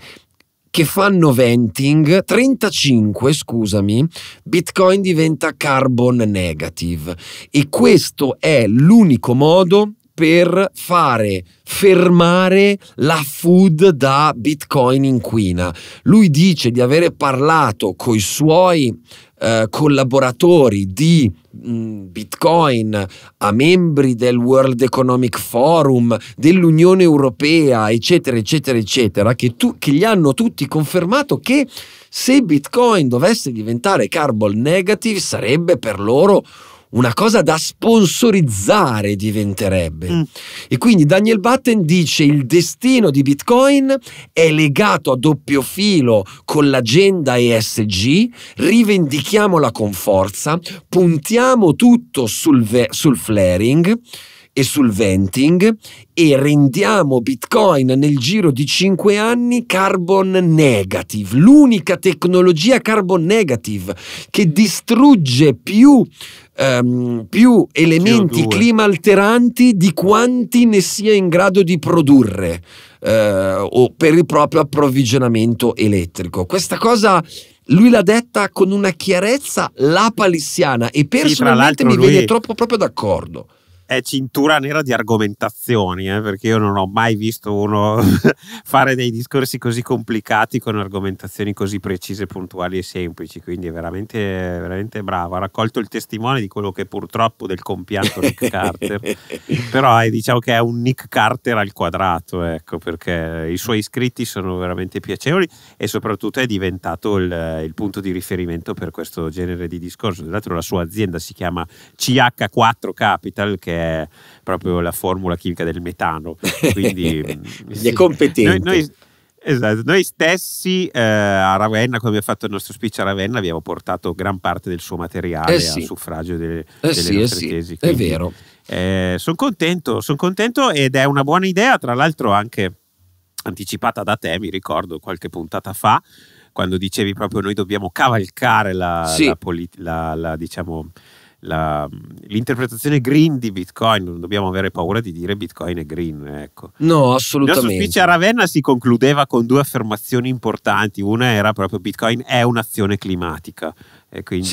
che fanno venting, 35 scusami, Bitcoin diventa carbon negative e questo è l'unico modo per fare fermare la food da Bitcoin inquina. Lui dice di avere parlato con i suoi eh, collaboratori di mh, mm, Bitcoin a membri del World Economic Forum, dell'Unione Europea, eccetera, eccetera, eccetera, che, tu, che gli hanno tutti confermato che se Bitcoin dovesse diventare carbon negative sarebbe per loro un una cosa da sponsorizzare diventerebbe. Mm. E quindi Daniel Batten dice il destino di Bitcoin è legato a doppio filo con l'agenda ESG, rivendichiamola con forza, puntiamo tutto sul, sul flaring e sul venting e rendiamo Bitcoin nel giro di 5 anni carbon negative, l'unica tecnologia carbon negative che distrugge più ehm, più elementi CO2. clima alteranti di quanti ne sia in grado di produrre eh, o per il proprio approvvigionamento elettrico. Questa cosa lui l'ha detta con una chiarezza lapalissiana e personalmente sì, mi viene troppo proprio d'accordo è cintura nera di argomentazioni, eh, perché io non ho mai visto uno fare dei discorsi così complicati con argomentazioni così precise, puntuali e semplici, quindi è veramente, veramente bravo. Ha raccolto il testimone di quello che purtroppo del compianto Nick Carter, però è, eh, diciamo che è un Nick Carter al quadrato, ecco, perché i suoi iscritti sono veramente piacevoli e soprattutto è diventato il, il punto di riferimento per questo genere di discorso. Tra l'altro la sua azienda si chiama CH4 Capital, che è proprio la formula chimica del metano. Quindi mm, sì. è competente. Noi, noi, esatto, noi stessi eh, a Ravenna, come abbiamo fatto il nostro speech a Ravenna, abbiamo portato gran parte del suo materiale eh sì. a suffragio delle, eh delle sì, eh nostre eh tesi. Quindi, è vero. Eh, sono contento, sono contento ed è una buona idea, tra l'altro anche anticipata da te, mi ricordo qualche puntata fa, quando dicevi proprio noi dobbiamo cavalcare la, sì. la, politi- la, la diciamo, la, l'interpretazione green di Bitcoin, non dobbiamo avere paura di dire Bitcoin è green. Ecco. No, assolutamente. Il nostro a Ravenna si concludeva con due affermazioni importanti, una era proprio Bitcoin è un'azione climatica. E quindi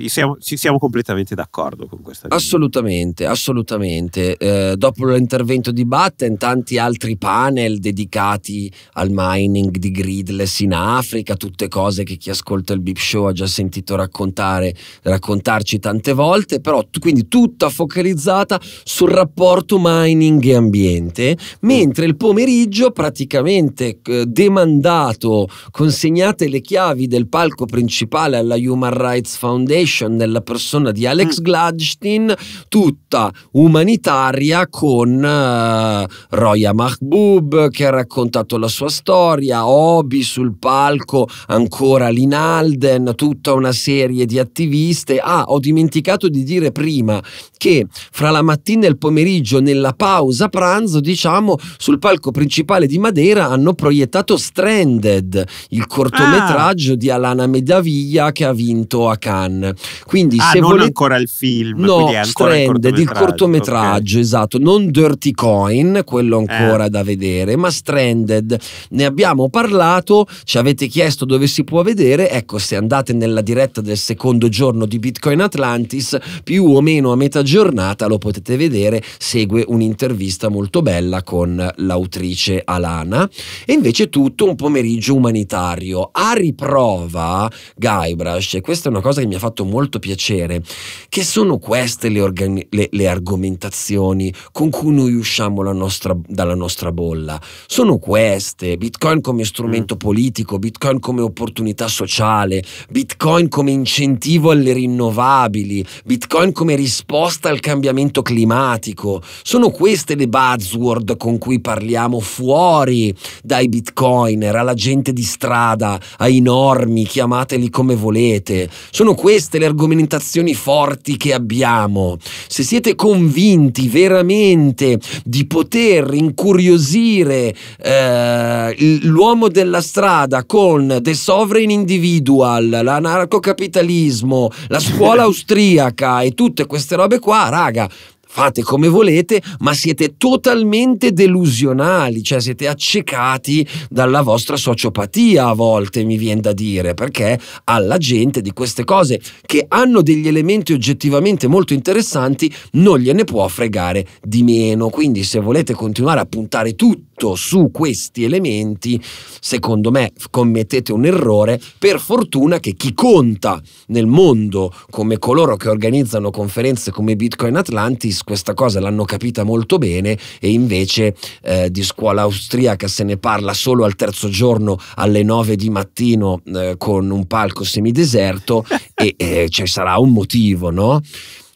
sì. siamo, ci siamo completamente d'accordo con questa Assolutamente, assolutamente. Eh, dopo l'intervento di Batten, tanti altri panel dedicati al mining di gridless in Africa, tutte cose che chi ascolta il Bip Show ha già sentito raccontare, raccontarci tante volte, però quindi tutta focalizzata sul rapporto mining e ambiente, mentre il pomeriggio praticamente eh, demandato, consegnate le chiavi del palco principale alla Human Human Rights Foundation nella persona di Alex mm. Gladstein, tutta umanitaria con uh, Roya Mahbub che ha raccontato la sua storia, Obi sul palco, ancora Linalden, tutta una serie di attiviste. Ah, ho dimenticato di dire prima che fra la mattina e il pomeriggio nella pausa pranzo, diciamo, sul palco principale di Madeira hanno proiettato Stranded, il cortometraggio ah. di Alana Medaviglia che ha vinto vinto a Cannes. Quindi ah, se non volete... ancora il film, no, Stranded, il cortometraggio, il cortometraggio okay. esatto, non Dirty Coin, quello eh. ancora eh. da vedere, ma Stranded. Ne abbiamo parlato, ci avete chiesto dove si può vedere, ecco se andate nella diretta del secondo giorno di Bitcoin Atlantis, più o meno a metà giornata lo potete vedere, segue un'intervista molto bella con l'autrice Alana e invece tutto un pomeriggio umanitario a riprova Guybrush questa è una cosa che mi ha fatto molto piacere, che sono queste le, organi- le, le argomentazioni con cui noi usciamo nostra, dalla nostra bolla. Sono queste, Bitcoin come strumento mm. politico, Bitcoin come opportunità sociale, Bitcoin come incentivo alle rinnovabili, Bitcoin come risposta al cambiamento climatico. Sono queste le buzzword con cui parliamo fuori dai bitcoiner, alla gente di strada, ai normi, chiamateli come volete sono queste le argomentazioni forti che abbiamo. Se siete convinti veramente di poter incuriosire eh, l'uomo della strada con The Sovereign Individual, l'anarcocapitalismo, la scuola austriaca e tutte queste robe qua, raga, fate come volete, ma siete totalmente delusionali, cioè siete accecati dalla vostra sociopatia a volte, mi viene da dire, perché alla gente di queste cose che hanno degli elementi oggettivamente molto interessanti non gliene può fregare di meno. Quindi se volete continuare a puntare tutto su questi elementi, secondo me commettete un errore, per fortuna che chi conta nel mondo come coloro che organizzano conferenze come Bitcoin Atlantis Davis questa cosa l'hanno capita molto bene e invece eh, di scuola austriaca se ne parla solo al terzo giorno alle 9 di mattino eh, con un palco semideserto e eh, ci sarà un motivo, no?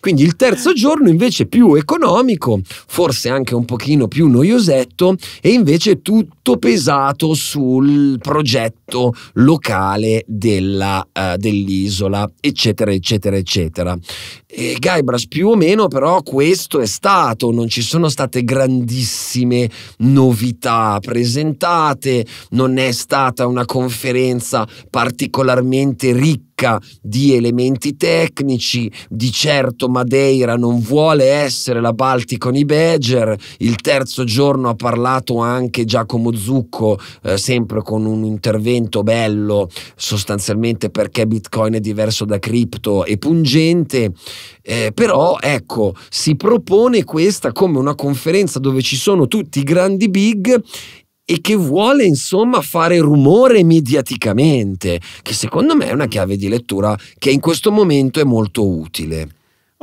Quindi il terzo giorno invece più economico, forse anche un pochino più noiosetto e invece tutti molto pesato sul progetto locale della, uh, dell'isola, eccetera, eccetera, eccetera. E Gaibras più o meno però questo è stato, non ci sono state grandissime novità presentate, non è stata una conferenza particolarmente ricca di elementi tecnici, di certo Madeira non vuole essere la Baltic con i Badger, il terzo giorno ha parlato anche Giacomo Zucco eh, sempre con un intervento bello sostanzialmente perché Bitcoin è diverso da cripto e pungente, eh, però ecco si propone questa come una conferenza dove ci sono tutti i grandi big e che vuole insomma fare rumore mediaticamente, che secondo me è una chiave di lettura che in questo momento è molto utile.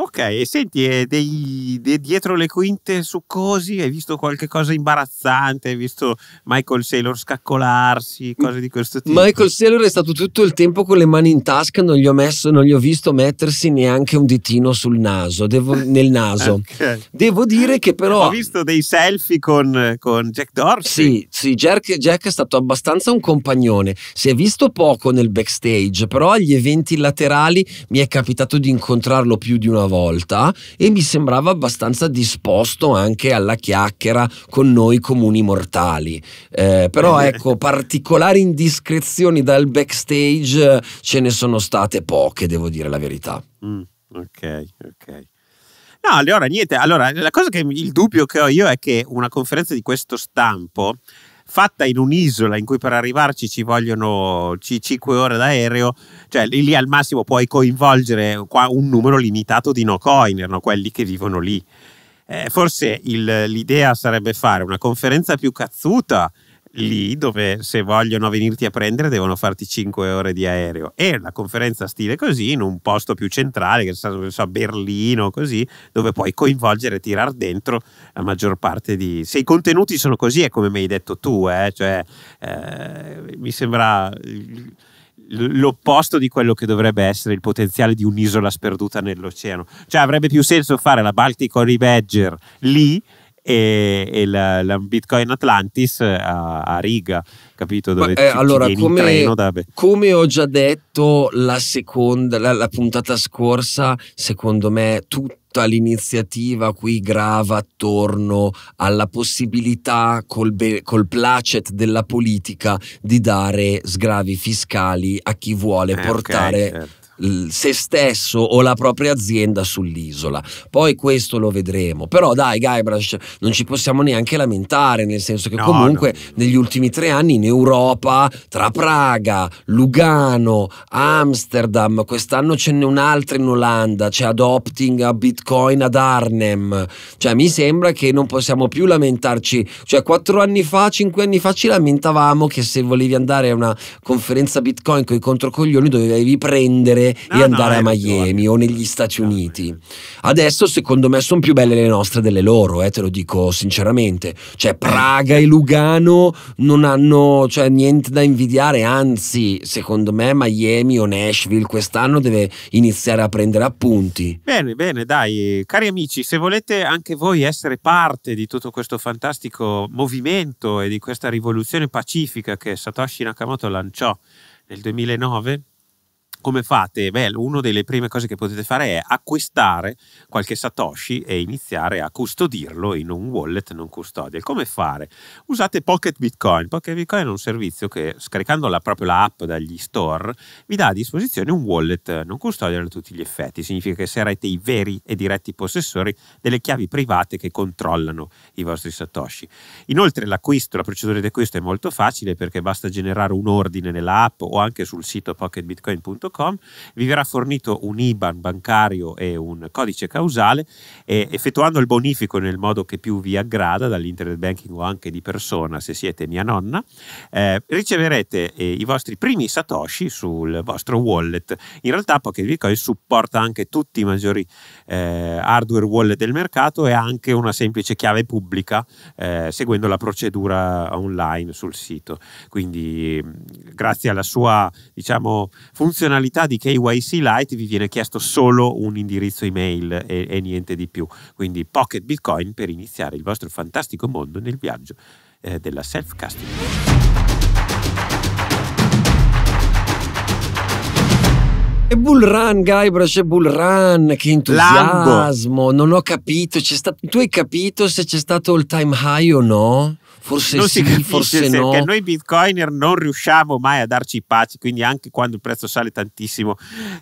Ok, e senti, eh, dei, de dietro le quinte su Cosi hai visto qualche cosa imbarazzante? Hai visto Michael Saylor scaccolarsi, cose di questo tipo? Michael Saylor è stato tutto il tempo con le mani in tasca, non gli ho, messo, non gli ho visto mettersi neanche un ditino sul naso, devo, nel naso. okay. Devo dire che però... Ho visto dei selfie con, con Jack Dorsey. Sì, sì Jack, Jack è stato abbastanza un compagnone, si è visto poco nel backstage, però agli eventi laterali mi è capitato di incontrarlo più di una volta volta e mi sembrava abbastanza disposto anche alla chiacchiera con noi comuni mortali. Eh, però eh. ecco, particolari indiscrezioni dal backstage eh, ce ne sono state poche, devo dire la verità. Mm, ok, ok. No, allora niente, allora la cosa che il dubbio che ho io è che una conferenza di questo stampo fatta in un'isola in cui per arrivarci ci vogliono 5 ore d'aereo, cioè lì al massimo puoi coinvolgere un numero limitato di no coiner, no? quelli che vivono lì. Eh, forse il, l'idea sarebbe fare una conferenza più cazzuta lì dove se vogliono venirti a prendere devono farti 5 ore di aereo e la conferenza stile così in un posto più centrale che so, so Berlino così dove puoi coinvolgere e tirar dentro la maggior parte di se i contenuti sono così è come mi hai detto tu eh? cioè eh, mi sembra l'opposto di quello che dovrebbe essere il potenziale di un'isola sperduta nell'oceano cioè avrebbe più senso fare la Baltic Honey Badger lì e, e la, la Bitcoin Atlantis eh, a, a riga, capito? Dove Ma, eh, ci, allora, ci come, treno, come, ho già detto la, seconda, la, la puntata scorsa, secondo me tutta l'iniziativa qui grava attorno alla possibilità col, be- col, placet della politica di dare sgravi fiscali a chi vuole eh, portare okay, certo se stesso o la propria azienda sull'isola. Poi questo lo vedremo. Però dai, Guybrush, non ci possiamo neanche lamentare, nel senso che no, comunque no. negli ultimi tre anni in Europa, tra Praga, Lugano, Amsterdam, quest'anno ce n'è un'altra in Olanda, c'è adopting a Bitcoin ad Arnhem. Cioè mi sembra che non possiamo più lamentarci. Cioè quattro anni fa, cinque anni fa ci lamentavamo che se volevi andare a una conferenza Bitcoin con i controcoglioni dovevi prendere no, e andare no, a Miami o negli Stati Uniti. Adesso secondo me sono più belle le nostre delle loro, eh, te lo dico sinceramente. Cioè Praga e Lugano non hanno cioè, niente da invidiare, anzi secondo me Miami o Nashville quest'anno deve iniziare a prendere appunti. Bene, bene, dai, cari amici, se volete anche voi essere parte di tutto questo fantastico movimento e di questa rivoluzione pacifica che Satoshi Nakamoto lanciò nel 2009, come fate? Beh, una delle prime cose che potete fare è acquistare qualche Satoshi e iniziare a custodirlo in un wallet non custodial. Come fare? Usate Pocket Bitcoin. Pocket Bitcoin è un servizio che, scaricando la, propria app dagli store, vi dà a disposizione un wallet non custodial a tutti gli effetti. Significa che sarete i veri e diretti possessori delle chiavi private che controllano i vostri Satoshi. Inoltre l'acquisto, la procedura di acquisto è molto facile perché basta generare un ordine nella app o anche sul sito pocketbitcoin.com www.creditcard.com vi verrà fornito un IBAN bancario e un codice causale e effettuando il bonifico nel modo che più vi aggrada dall'internet banking o anche di persona se siete mia nonna eh, riceverete eh, i vostri primi satoshi sul vostro wallet in realtà Pocket Bitcoin supporta anche tutti i maggiori eh, hardware wallet del mercato e anche una semplice chiave pubblica eh, seguendo la procedura online sul sito quindi grazie alla sua diciamo funzionalità funzionalità di KYC Lite vi viene chiesto solo un indirizzo email e, e niente di più. Quindi Pocket Bitcoin per iniziare il vostro fantastico mondo nel viaggio eh, della self-custody. E Bull Run, Guybrush e Bull Run, che entusiasmo! Lambo. Non ho capito, stato, tu hai capito se c'è stato il time high o no? forse non sì, si forse no. Perché noi bitcoiner non riusciamo mai a darci pace, quindi anche quando il prezzo sale tantissimo,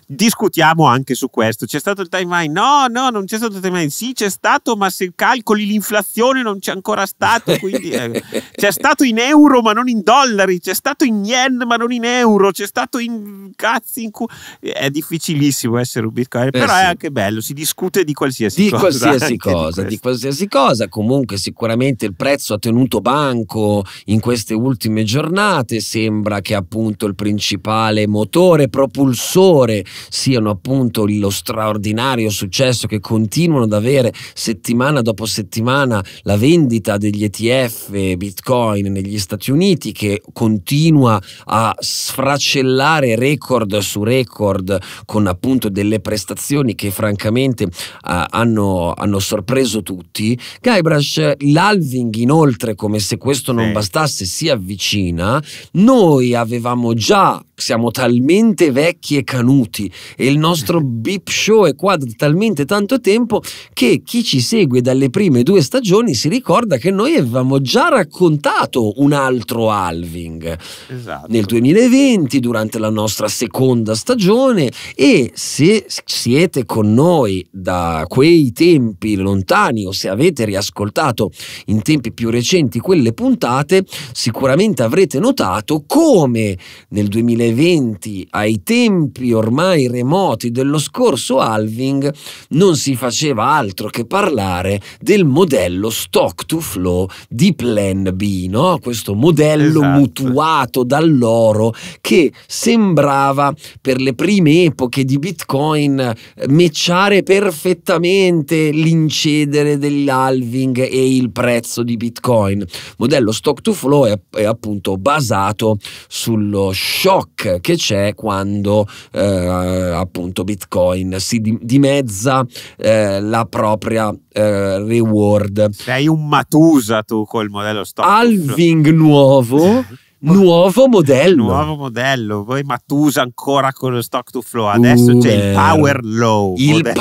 discutiamo anche su questo. C'è stato il timeline? No, no, non c'è stato il timeline. Sì, c'è stato, ma se calcoli l'inflazione non c'è ancora stato, quindi eh, c'è stato in euro ma non in dollari, c'è stato in yen ma non in euro, c'è stato in cazzi in cu- è difficilissimo essere un bitcoiner, eh però sì. è anche bello, si discute di qualsiasi di cosa, qualsiasi cosa di qualsiasi cosa, comunque sicuramente il prezzo ha tenuto banco in queste ultime giornate, sembra che appunto il principale motore propulsore siano appunto lo straordinario successo che continuano ad avere settimana dopo settimana la vendita degli ETF Bitcoin negli Stati Uniti che continua a sfracellare record su record con appunto delle prestazioni che francamente eh, hanno, hanno sorpreso tutti. Guybrush, l'alving inoltre come come se questo non bastasse, si avvicina, noi avevamo già, siamo talmente vecchi e canuti e il nostro beep show è qua da talmente tanto tempo che chi ci segue dalle prime due stagioni si ricorda che noi avevamo già raccontato un altro Alving esatto. nel 2020 durante la nostra seconda stagione e se siete con noi da quei tempi lontani o se avete riascoltato in tempi più recenti quelle puntate sicuramente avrete notato come nel 2020, ai tempi ormai remoti dello scorso halving, non si faceva altro che parlare del modello stock to flow di Plan B, no? questo modello esatto. mutuato dall'oro che sembrava per le prime epoche di Bitcoin eh, mecciare perfettamente l'incedere dell'halving e il prezzo di Bitcoin modello stock to flow è, è appunto basato sullo shock che c'è quando eh, appunto Bitcoin si dimezza eh, la propria eh, reward. Sei un Matusa tu col modello stock. Alving nuovo. Nuovo modello. Nuovo modello. Poi Matusa ancora con lo stock to flow. Adesso uh, c'è il Power Low. Il Power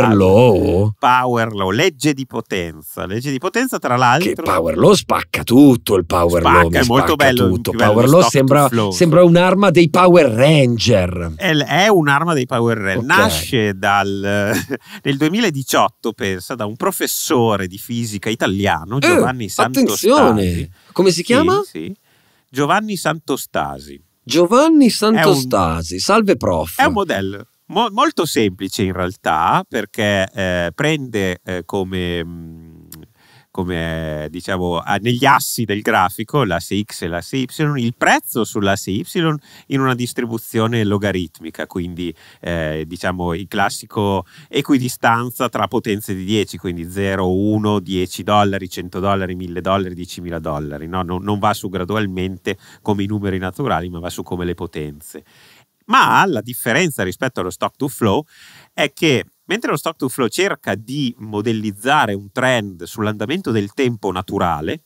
power Low. Power Low, legge di potenza. Legge di potenza, tra l'altro. Che Power Low spacca tutto. Il Power spacca, Low è molto bello. Tutto. Bello power Low sembra, sembra un'arma dei Power Ranger. È, è un'arma dei Power Ranger. Okay. Nasce dal, nel 2018, pensa, da un professore di fisica italiano, eh, Giovanni eh, Santostati. Attenzione! Come si chiama? Sì, sì Giovanni Santostasi. Giovanni Santostasi, un, salve prof. È un modello mo, molto semplice in realtà perché eh, prende eh, come mm, come diciamo negli assi del grafico, l'asse X e l'asse Y, il prezzo sull'asse Y in una distribuzione logaritmica, quindi eh, diciamo il classico equidistanza tra potenze di 10, quindi 0, 1, 10 dollari, 100 dollari, 1000 dollari, 10.000 dollari, no? non, non va su gradualmente come i numeri naturali, ma va su come le potenze. Ma la differenza rispetto allo stock to flow è che Mentre lo stock to flow cerca di modellizzare un trend sull'andamento del tempo naturale,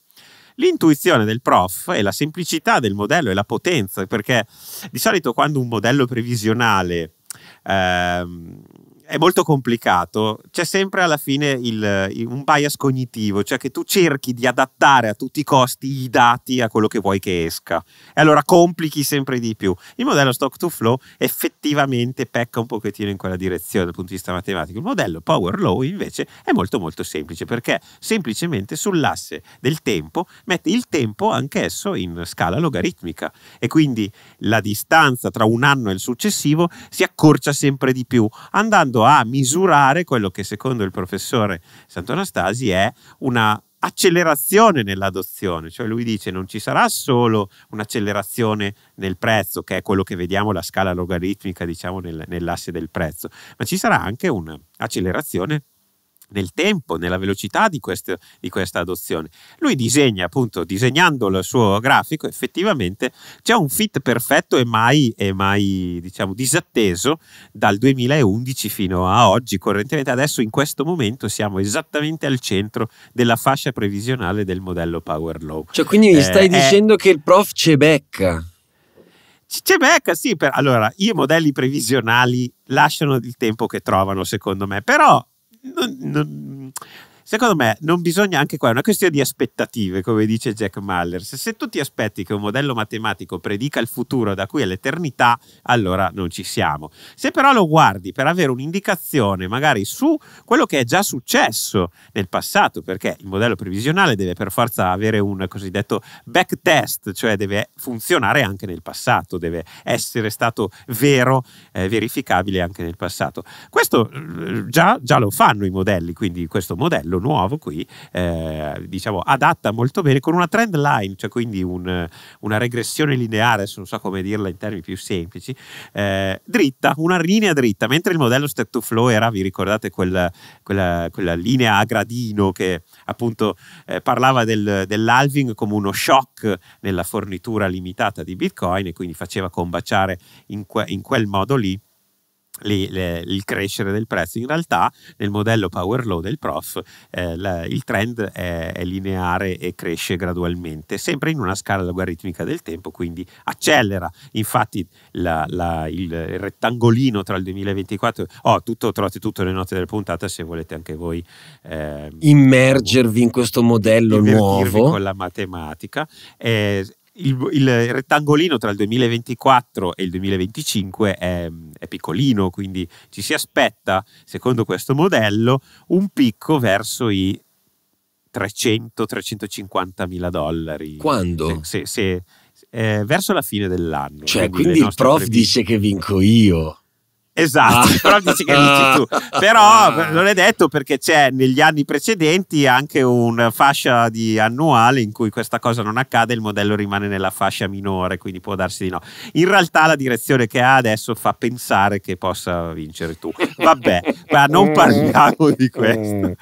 l'intuizione del prof e la semplicità del modello e la potenza, perché di solito quando un modello previsionale ehm, è molto complicato. C'è sempre alla fine il, il, un bias cognitivo, cioè che tu cerchi di adattare a tutti i costi i dati a quello che vuoi che esca. E allora complichi sempre di più. Il modello stock to flow effettivamente pecca un pochettino in quella direzione dal punto di vista matematico. Il modello power law invece è molto molto semplice perché semplicemente sull'asse del tempo mette il tempo anch'esso in scala logaritmica e quindi la distanza tra un anno e il successivo si accorcia sempre di più andando vado a misurare quello che secondo il professore Sant'Anastasi è una accelerazione nell'adozione, cioè lui dice non ci sarà solo un'accelerazione nel prezzo, che è quello che vediamo la scala logaritmica, diciamo, nel, nell'asse del prezzo, ma ci sarà anche un'accelerazione nel tempo, nella velocità di, questo, di questa adozione. Lui disegna, appunto, disegnando il suo grafico, effettivamente c'è un fit perfetto e mai, e mai diciamo, disatteso dal 2011 fino a oggi. Correntemente adesso in questo momento siamo esattamente al centro della fascia previsionale del modello Power Low. Cioè, quindi mi eh, stai eh, dicendo è... che il prof ce becca. C'è becca, sì. Per... allora, i modelli previsionali lasciano il tempo che trovano, secondo me, però 那那。Secondo me non bisogna, anche qua è una questione di aspettative, come dice Jack Mallers. Se tu ti aspetti che un modello matematico predica il futuro da qui all'eternità, allora non ci siamo. Se però lo guardi per avere un'indicazione magari su quello che è già successo nel passato, perché il modello previsionale deve per forza avere un cosiddetto backtest, cioè deve funzionare anche nel passato, deve essere stato vero, eh, verificabile anche nel passato. Questo eh, già, già lo fanno i modelli, quindi questo modello nuovo qui, eh, diciamo, adatta molto bene con una trend line, cioè quindi un, una regressione lineare, se non so come dirla in termini più semplici, eh, dritta, una linea dritta, mentre il modello step to flow era, vi ricordate, quella, quella, quella linea a gradino che appunto eh, parlava del, dell'alving come uno shock nella fornitura limitata di Bitcoin e quindi faceva combaciare in, que, in quel modo lì il crescere del prezzo. In realtà nel modello power law del prof eh, la, il trend è, è, lineare e cresce gradualmente, sempre in una scala logaritmica del tempo, quindi accelera. Infatti la, la, il rettangolino tra il 2024... Oh, tutto, trovate tutte le note della puntata se volete anche voi... Eh, Immergervi in questo modello nuovo. Con la matematica. Eh, il, il, rettangolino tra il 2024 e il 2025 è, è, piccolino, quindi ci si aspetta, secondo questo modello, un picco verso i 300-350 mila dollari. Quando? Se, se, se, eh, verso la fine dell'anno. Cioè, quindi, quindi il prof previsioni... dice che vinco io. Esatto, ah. però dici che dici tu. Però ah. non è detto perché c'è negli anni precedenti anche una fascia di annuale in cui questa cosa non accade, il modello rimane nella fascia minore, quindi può darsi di no. In realtà la direzione che ha adesso fa pensare che possa vincere tu. Vabbè, ma non mm. parliamo di questo. Mm.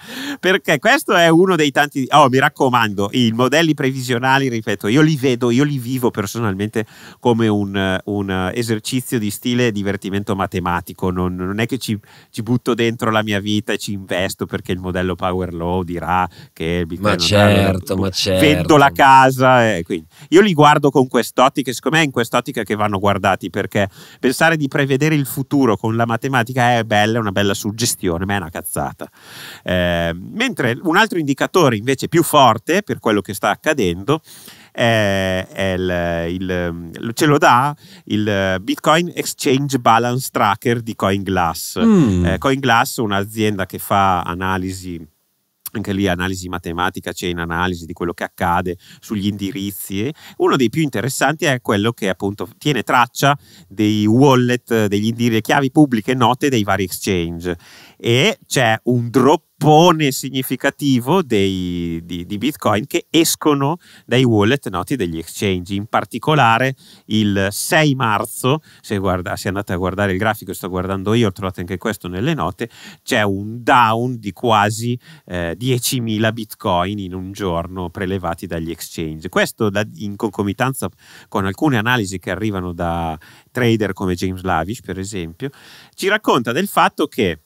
Perché questo è uno dei tanti... Oh, mi raccomando, i modelli previsionali, ripeto, io li vedo, io li vivo personalmente come un, un esercizio di stile divertimento matematico pragmatico, non, non è che ci, ci, butto dentro la mia vita e ci investo perché il modello Power Law dirà che ma certo, ma certo. vendo la certo. casa. E eh, quindi. io li guardo con quest'ottica, secondo me è in quest'ottica che vanno guardati perché pensare di prevedere il futuro con la matematica è bella, è una bella suggestione, ma è una cazzata. Eh, mentre un altro indicatore invece più forte per quello che sta accadendo eh, il, il, ce lo dà il Bitcoin Exchange Balance Tracker di CoinGlass. Mm. Eh, CoinGlass è un'azienda che fa analisi anche lì analisi matematica, c'è in analisi di quello che accade sugli indirizzi. Uno dei più interessanti è quello che appunto tiene traccia dei wallet, degli indirizzi, chiavi pubbliche note dei vari exchange e c'è un droppone significativo dei, di, di, Bitcoin che escono dai wallet noti degli exchange. In particolare il 6 marzo, se, guarda, se andate a guardare il grafico, sto guardando io, trovate anche questo nelle note, c'è un down di quasi eh, 10.000 Bitcoin in un giorno prelevati dagli exchange. Questo da, in concomitanza con alcune analisi che arrivano da trader come James Lavish, per esempio, ci racconta del fatto che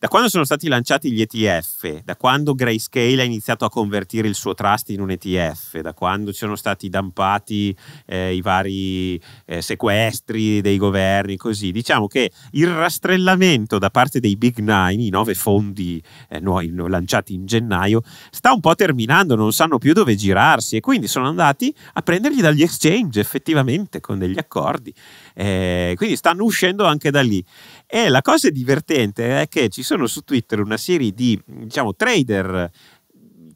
da quando sono stati lanciati gli ETF, da quando Grayscale ha iniziato a convertire il suo trust in un ETF, da quando ci sono stati dampati eh, i vari eh, sequestri dei governi, così, diciamo che il rastrellamento da parte dei Big Nine, i nove fondi eh, nuovi, lanciati in gennaio, sta un po' terminando, non sanno più dove girarsi e quindi sono andati a prenderli dagli exchange effettivamente con degli accordi. Eh, quindi stanno uscendo anche da lì. E la cosa divertente è che ci sono su Twitter una serie di diciamo, trader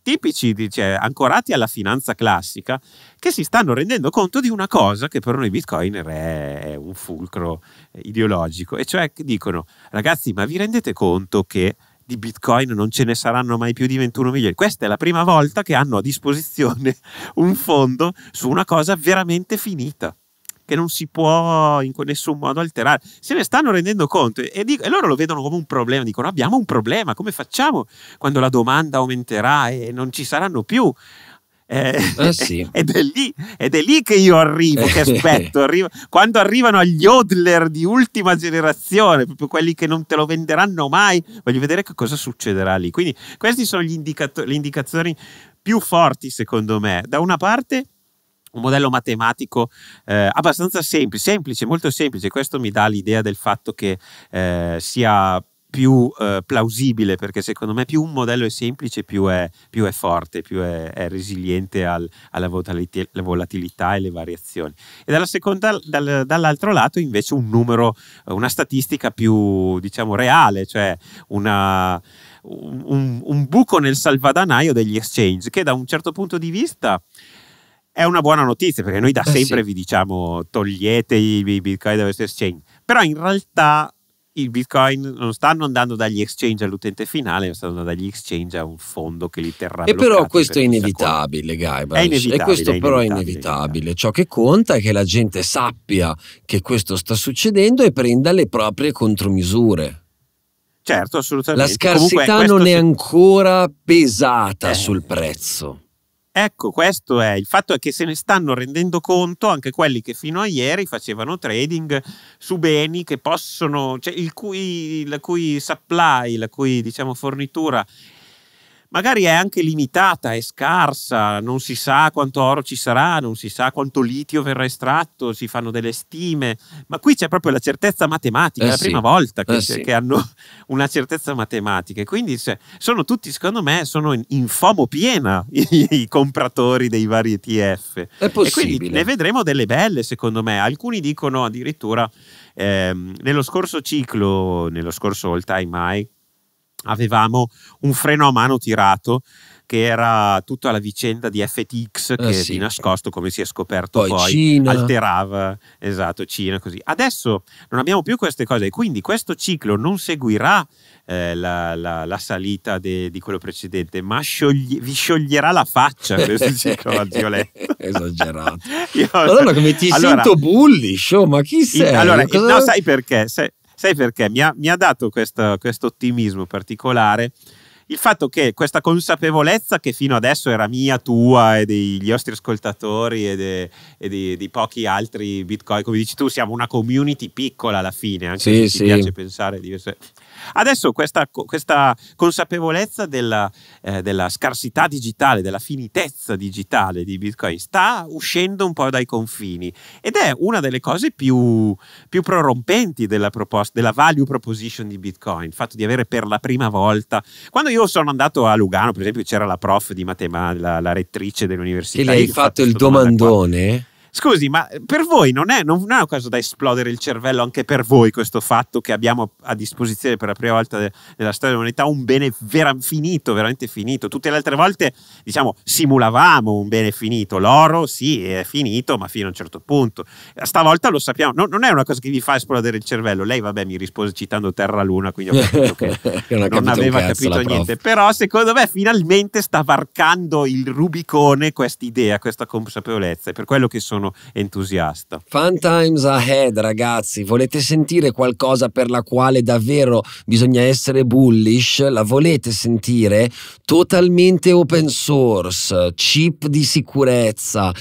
tipici, cioè, ancorati alla finanza classica, che si stanno rendendo conto di una cosa che per noi Bitcoin è un fulcro ideologico, e cioè che dicono, ragazzi, ma vi rendete conto che di Bitcoin non ce ne saranno mai più di 21 milioni. Questa è la prima volta che hanno a disposizione un fondo su una cosa veramente finita che non si può eh, in nessun modo alterare. Se ne stanno rendendo conto e, dico, e loro lo vedono come un problema, dicono abbiamo un problema, come facciamo quando la domanda aumenterà e non ci saranno più? Eh, eh sì. ed, è lì, ed, è lì, che io arrivo, che aspetto. Arrivo, quando arrivano gli odler di ultima generazione, proprio quelli che non te lo venderanno mai, voglio vedere che cosa succederà lì. Quindi queste sono indicato- le indicazioni più forti, secondo me. Da una parte un modello matematico eh, abbastanza semplice, semplice, molto semplice. Questo mi dà l'idea del fatto che eh, sia più eh, plausibile, perché secondo me più un modello è semplice, più è, più è forte, più è, è resiliente al, alla volatilità e alle variazioni. E dalla seconda, dal, dall'altro lato invece un numero, una statistica più diciamo reale, cioè una... Un, un, buco nel salvadanaio degli exchange che da un certo punto di vista è una buona notizia perché noi da eh, sempre sì. vi diciamo togliete i bitcoin da questo exchange, però in realtà i bitcoin non stanno andando dagli exchange all'utente finale, ma stanno andando dagli exchange a un fondo che li terrà. E però questo per è inevitabile, Guy. E questo è però è inevitabile. Ciò che conta è che la gente sappia che questo sta succedendo e prenda le proprie contromisure. Certo, assolutamente. La scarsità Comunque, non è ancora pesata eh. sul prezzo. Ecco, questo è il fatto è che se ne stanno rendendo conto anche quelli che fino a ieri facevano trading su beni che possono, cioè il cui, la cui supply, la cui diciamo, fornitura magari è anche limitata, è scarsa, non si sa quanto oro ci sarà, non si sa quanto litio verrà estratto, si fanno delle stime, ma qui c'è proprio la certezza matematica, eh è la sì. prima volta che, eh sì. che, hanno una certezza matematica, quindi se, sono tutti, secondo me, sono in, in fomo piena i, i, compratori dei vari ETF. È possibile. E quindi ne vedremo delle belle, secondo me, alcuni dicono addirittura... Eh, nello scorso ciclo, nello scorso all time high, avevamo un freno a mano tirato che era tutta la vicenda di FTX eh, che eh sì. di nascosto, come si è scoperto poi, poi Cina. alterava, esatto, Cina così. Adesso non abbiamo più queste cose, quindi questo ciclo non seguirà eh, la, la, la, salita de, di quello precedente, ma sciogli, vi scioglierà la faccia questo ciclo a Violetto. Esagerato. Io, allora come ti allora, sento bullish, oh, ma chi sei? Allora, Cosa... no, sai perché? Sai, Sai perché? Mi ha, mi ha dato questo, ottimismo particolare il fatto che questa consapevolezza che fino adesso era mia, tua e degli nostri ascoltatori e, de, e di, di, pochi altri bitcoin, come dici tu, siamo una community piccola alla fine, anche sì, se sì. piace pensare di essere Adesso questa, questa consapevolezza della, eh, della, scarsità digitale, della finitezza digitale di Bitcoin sta uscendo un po' dai confini ed è una delle cose più, più prorompenti della, proposta, della value proposition di Bitcoin, il fatto di avere per la prima volta... Quando io sono andato a Lugano, per esempio, c'era la prof di matematica, la, la rettrice dell'università. Che le hai fatto, fatto il domandone? Scusi, ma per voi non è, non, non è una cosa da esplodere il cervello anche per voi questo fatto che abbiamo a disposizione per la prima volta de, della storia dell'umanità un bene vera, finito, veramente finito. Tutte le altre volte, diciamo, simulavamo un bene finito. L'oro sì, è finito, ma fino a un certo punto. Stavolta lo sappiamo. No, non è una cosa che vi fa esplodere il cervello. Lei, vabbè, mi rispose citando Terra Luna, quindi ho capito che, non, non capito aveva cazzo, capito niente. Prof. Però secondo me finalmente sta varcando il Rubicone questa idea, questa consapevolezza. E Per quello che sono sono entusiasta. Fun times ahead, ragazzi. Volete sentire qualcosa per la quale davvero bisogna essere bullish? La volete sentire? Totalmente open source, chip di sicurezza,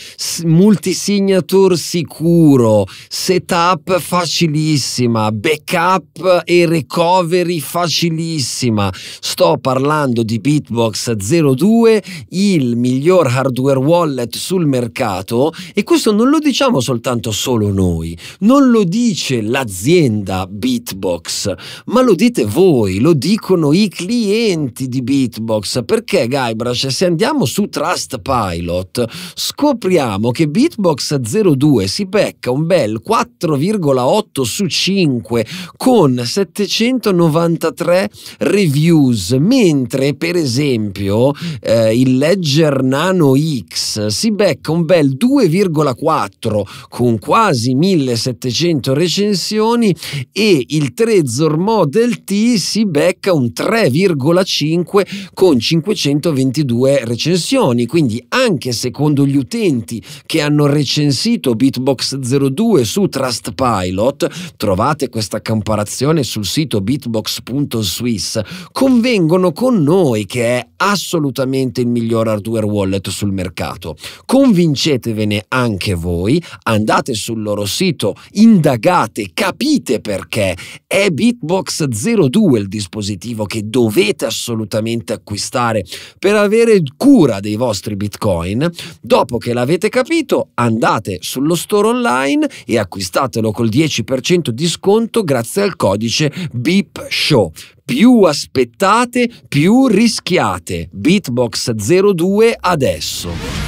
multisignature sicuro, setup facilissima, backup e recovery facilissima. Sto parlando di Bitbox 02, il miglior hardware wallet sul mercato e questo adesso non lo diciamo soltanto solo noi, non lo dice l'azienda Beatbox, ma lo dite voi, lo dicono i clienti di Beatbox, perché Guybrush, se andiamo su Trustpilot, scopriamo che Beatbox 02 si becca un bel 4,8 su 5 con 793 reviews, mentre per esempio eh, il Ledger Nano X si becca un bel 2,4 4 con quasi 1700 recensioni e il Trezor Model T si becca un 3,5 con 522 recensioni, quindi anche secondo gli utenti che hanno recensito Bitbox 02 su Trustpilot, trovate questa comparazione sul sito bitbox.swiss, convengono con noi che è assolutamente il miglior hardware wallet sul mercato. Convincetevene anche voi, andate sul loro sito, indagate, capite perché. È Bitbox 02 il dispositivo che dovete assolutamente acquistare per avere cura dei vostri bitcoin. Dopo che l'avete capito, andate sullo store online e acquistatelo col 10% di sconto grazie al codice BIPSHOW più aspettate, più rischiate. Beatbox 02 adesso.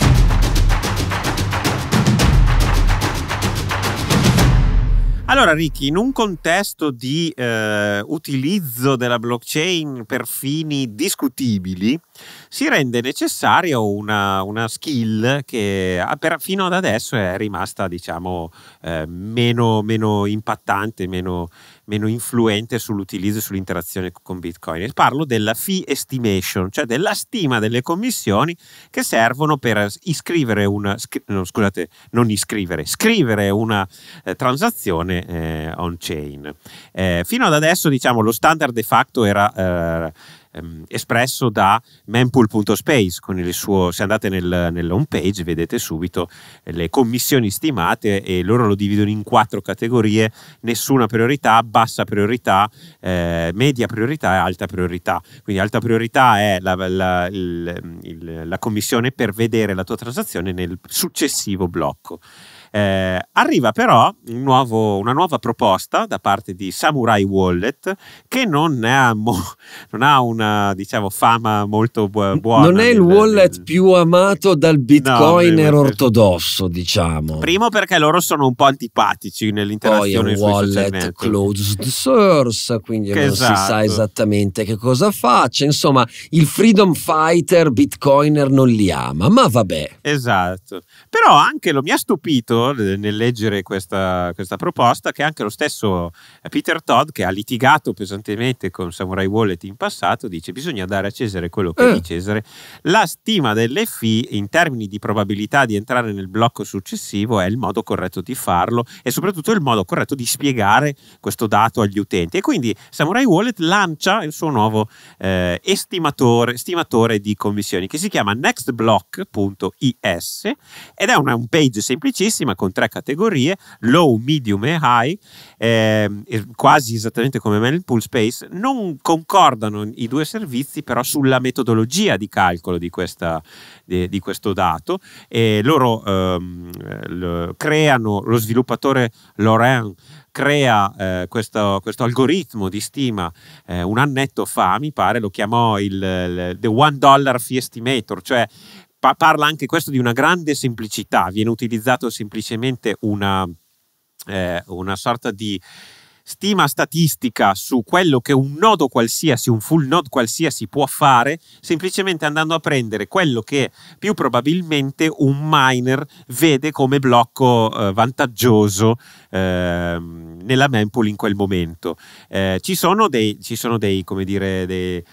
Allora Ricky, in un contesto di eh, utilizzo della blockchain per fini discutibili, si rende necessaria una, una skill che ah, per, fino ad adesso è rimasta diciamo eh, meno, meno impattante, meno, meno influente sull'utilizzo e sull'interazione con Bitcoin. Parlo della fee estimation, cioè della stima delle commissioni che servono per iscrivere una, scusate, non iscrivere, scrivere una eh, transazione eh, on-chain. Eh, fino ad adesso, diciamo, lo standard de facto era eh, ehm, espresso da mempool.space con il suo, se andate nel, nell'home page vedete subito eh, le commissioni stimate e loro lo dividono in quattro categorie, nessuna priorità, bassa priorità, eh, media priorità e alta priorità. Quindi alta priorità è la, la, il, il, la commissione per vedere la tua transazione nel successivo blocco. Eh, arriva però un nuovo, una nuova proposta da parte di Samurai Wallet che non ha, non ha una diciamo, fama molto buona. Non è il del, wallet del... più amato dal bitcoiner no, ortodosso, diciamo. Primo perché loro sono un po' antipatici nell'interazione Poi è un wallet closed source, quindi che non esatto. si sa esatto. esattamente che cosa faccia. Insomma, il freedom fighter bitcoiner non li ama, ma vabbè. Esatto. Però anche lo mi ha stupito nel leggere questa, questa, proposta che anche lo stesso Peter Todd, che ha litigato pesantemente con Samurai Wallet in passato, dice bisogna dare a Cesare quello che eh. è di Cesare. La stima dell'FI in termini di probabilità di entrare nel blocco successivo è il modo corretto di farlo e soprattutto il modo corretto di spiegare questo dato agli utenti. E quindi Samurai Wallet lancia il suo nuovo eh, estimatore, estimatore di commissioni che si chiama nextblock.is ed è una home page semplicissima sistema con tre categorie, low, medium e high, eh, quasi esattamente come Mail Pool Space, non concordano i due servizi però sulla metodologia di calcolo di, questa, di, di questo dato e loro ehm, creano, lo sviluppatore Lorrain crea eh, questo, questo, algoritmo di stima eh, un annetto fa, mi pare, lo chiamò il, il The One Dollar Fee Estimator, cioè pa- parla anche questo di una grande semplicità, viene utilizzato semplicemente una, eh, una sorta di stima statistica su quello che un nodo qualsiasi, un full node qualsiasi può fare, semplicemente andando a prendere quello che più probabilmente un miner vede come blocco eh, vantaggioso eh, nella mempool in quel momento. Eh, ci sono dei, ci sono dei come dire, dei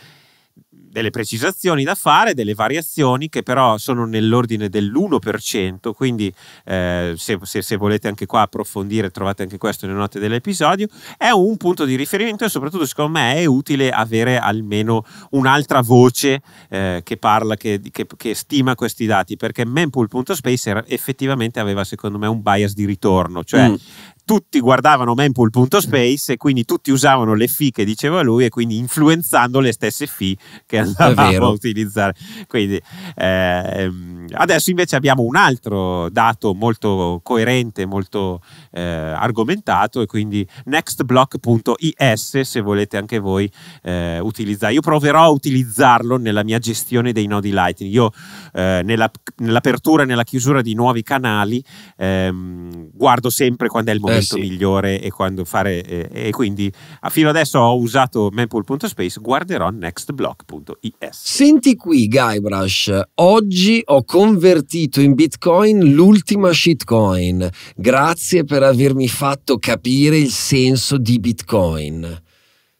delle precisazioni da fare, delle variazioni che però sono nell'ordine dell'1%, quindi eh, se, se, se, volete anche qua approfondire trovate anche questo nelle note dell'episodio, è un punto di riferimento e soprattutto secondo me è utile avere almeno un'altra voce eh, che parla, che, che, che, stima questi dati, perché mempool.space effettivamente aveva secondo me un bias di ritorno, cioè mm tutti guardavano mempool.space e quindi tutti usavano le FI che diceva lui e quindi influenzando le stesse FI che andavamo a utilizzare. Quindi, eh, adesso invece abbiamo un altro dato molto coerente, molto eh, argomentato e quindi nextblock.is se volete anche voi eh, utilizzare. Io proverò a utilizzarlo nella mia gestione dei nodi Lightning. Io eh, nella, nell'apertura e nella chiusura di nuovi canali ehm, guardo sempre quando è il momento eh, momento sì. migliore e quando fare. Eh, e quindi ah, fino adesso ho usato mempool.space, guarderò nextblock.is. Senti qui, Guybrush, oggi ho convertito in Bitcoin l'ultima shitcoin. Grazie per avermi fatto capire il senso di Bitcoin.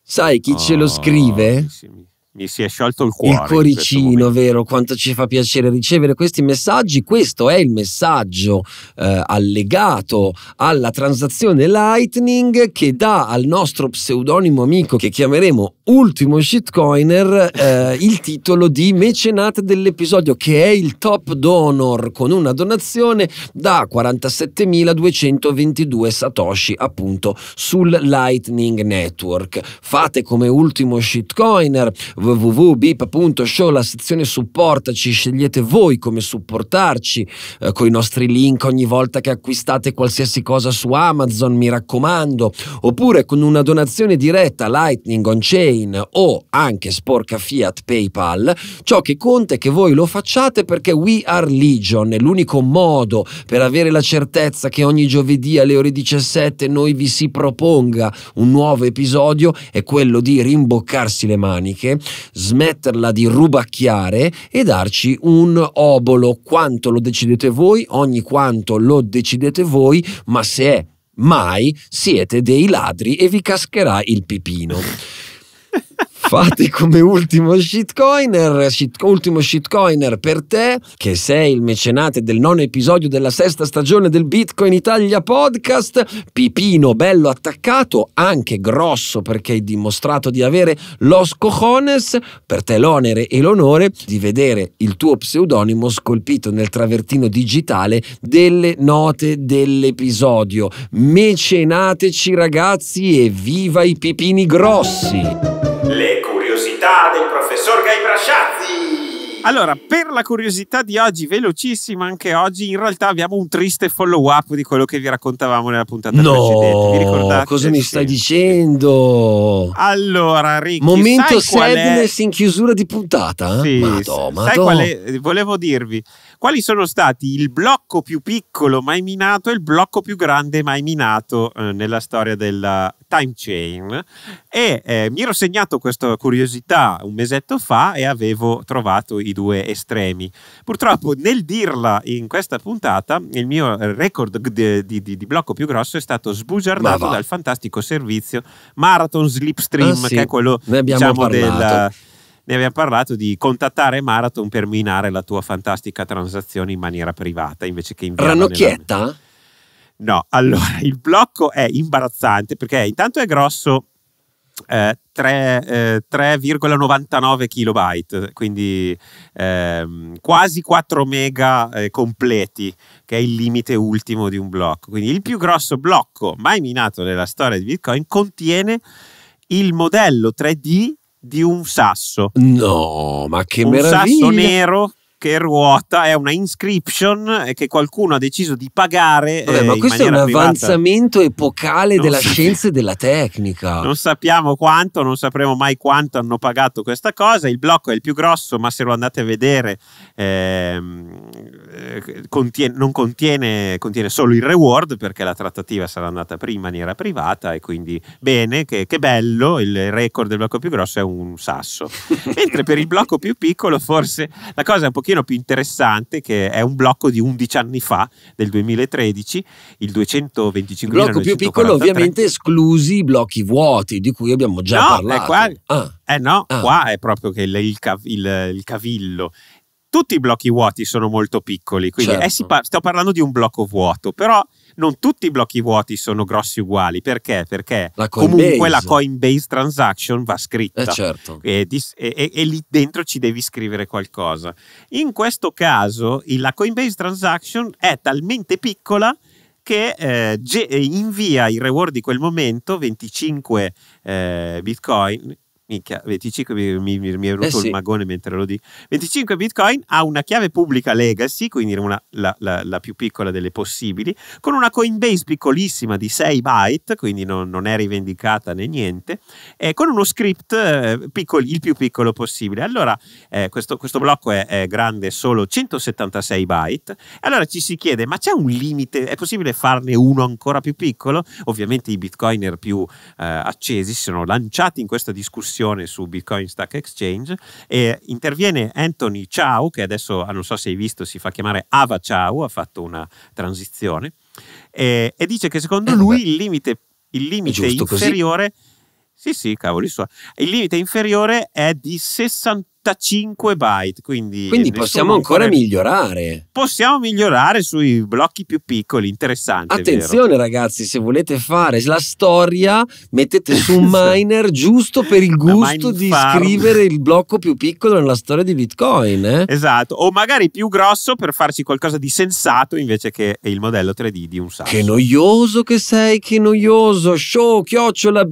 Sai chi oh, ce lo oh, scrive? Bellissimi mi si è sciolto il cuore. Il coricino, vero? Quanto ci fa piacere ricevere questi messaggi. Questo è il messaggio eh, allegato alla transazione Lightning che dà al nostro pseudonimo amico che chiameremo Ultimo Shitcoiner eh, il titolo di mecenate dell'episodio che è il top donor con una donazione da 47.222 satoshi appunto sul Lightning Network. Fate come Ultimo Shitcoiner www.bip.show, la sezione supportaci, scegliete voi come supportarci eh, con i nostri link ogni volta che acquistate qualsiasi cosa su Amazon, mi raccomando, oppure con una donazione diretta Lightning on Chain o anche sporca Fiat PayPal. Ciò che conta è che voi lo facciate perché We Are Legion è l'unico modo per avere la certezza che ogni giovedì alle ore 17 noi vi si proponga un nuovo episodio è quello di rimboccarsi le maniche smetterla di rubacchiare e darci un obolo quanto lo decidete voi, ogni quanto lo decidete voi, ma se è mai siete dei ladri e vi cascherà il pipino fate come ultimo shitcoiner, shit, ultimo shitcoiner per te, che sei il mecenate del nono episodio della sesta stagione del Bitcoin Italia Podcast, Pipino bello attaccato, anche grosso perché hai dimostrato di avere los cojones, per te l'onere e l'onore di vedere il tuo pseudonimo scolpito nel travertino digitale delle note dell'episodio. Mecenateci ragazzi e viva i pipini grossi! Le curiosità del professor Gai Brasciazzi! Allora, per la curiosità di oggi, velocissima anche oggi, in realtà abbiamo un triste follow-up di quello che vi raccontavamo nella puntata no, precedente. No, ricordate? Cosa mi stai dicendo? Allora, Ricky, Momento sadness è... in chiusura di puntata? Sì, ma madò. sai quale... Volevo dirvi quali sono stati il blocco più piccolo mai minato e il blocco più grande mai minato eh, nella storia della Time Chain e eh, mi ero segnato questa curiosità un mesetto fa e avevo trovato i due estremi. Purtroppo nel dirla in questa puntata il mio record di, di, di blocco più grosso è stato sbugiardato dal fantastico servizio Marathon Slipstream, ah, sì. che è quello diciamo, del ne abbiamo parlato di contattare Marathon per minare la tua fantastica transazione in maniera privata invece che in via. Ranocchietta? Nella... No, allora il blocco è imbarazzante perché intanto è grosso eh, 3,99 eh, kilobyte, quindi ehm, quasi 4 mega eh, completi, che è il limite ultimo di un blocco. Quindi il più grosso blocco mai minato nella storia di Bitcoin contiene il modello 3D di un sasso. No, ma che un meraviglia! Un sasso nero che ruota è una inscription eh, che qualcuno ha deciso di pagare. Vabbè, eh, ma questo è un privata. avanzamento epocale non della sa- scienza e della tecnica. Non sappiamo quanto, non sapremo mai quanto hanno pagato questa cosa. Il blocco è il più grosso, ma se lo andate a vedere, eh, eh, contiene, non contiene, contiene, solo il reward perché la trattativa sarà andata prima in maniera privata e quindi bene, che, che bello, il record del blocco più grosso è un sasso. Mentre per il blocco più piccolo forse la cosa è un pochino più interessante che è un blocco di 11 anni fa, del 2013, il 225. Il blocco più piccolo ovviamente esclusi i blocchi vuoti di cui abbiamo già no, parlato. È qua, ah. Eh no, ah. qua è proprio che il, il, il cavillo tutti i blocchi vuoti sono molto piccoli, quindi eh, certo. eh, par- sto parlando di un blocco vuoto, però non tutti i blocchi vuoti sono grossi uguali, perché? Perché la comunque la Coinbase transaction va scritta eh certo. e, dis- e-, e-, e, lì dentro ci devi scrivere qualcosa. In questo caso la Coinbase transaction è talmente piccola che eh, ge- invia il reward di quel momento, 25 eh, bitcoin, minchia, 25 mi, mi, mi è venuto eh sì. il magone mentre lo dico. 25 Bitcoin ha una chiave pubblica legacy, quindi una, la, la, la, più piccola delle possibili, con una Coinbase piccolissima di 6 byte, quindi non, non è rivendicata né niente, e con uno script eh, piccoli, il più piccolo possibile. Allora, eh, questo, questo, blocco è, è, grande solo 176 byte. Allora ci si chiede, ma c'è un limite? È possibile farne uno ancora più piccolo? Ovviamente i bitcoiner più eh, accesi si sono lanciati in questa discussione quotazione su Bitcoin Stack Exchange e interviene Anthony Chow che adesso ah, non so se hai visto si fa chiamare Ava Chow ha fatto una transizione e, e dice che secondo eh, lui il limite, il limite inferiore così. Sì, sì, cavoli sua. Il limite inferiore è di 61 35 byte. Quindi, quindi possiamo ancora come... migliorare. Possiamo migliorare sui blocchi più piccoli, interessante. Attenzione ragazzi, se volete fare la storia, mettete su un miner giusto per il gusto di farm. scrivere il blocco più piccolo nella storia di Bitcoin. Eh? Esatto, o magari più grosso per farci qualcosa di sensato invece che il modello 3D di un sacco. Che noioso che sei, che noioso. Show, chiocciola,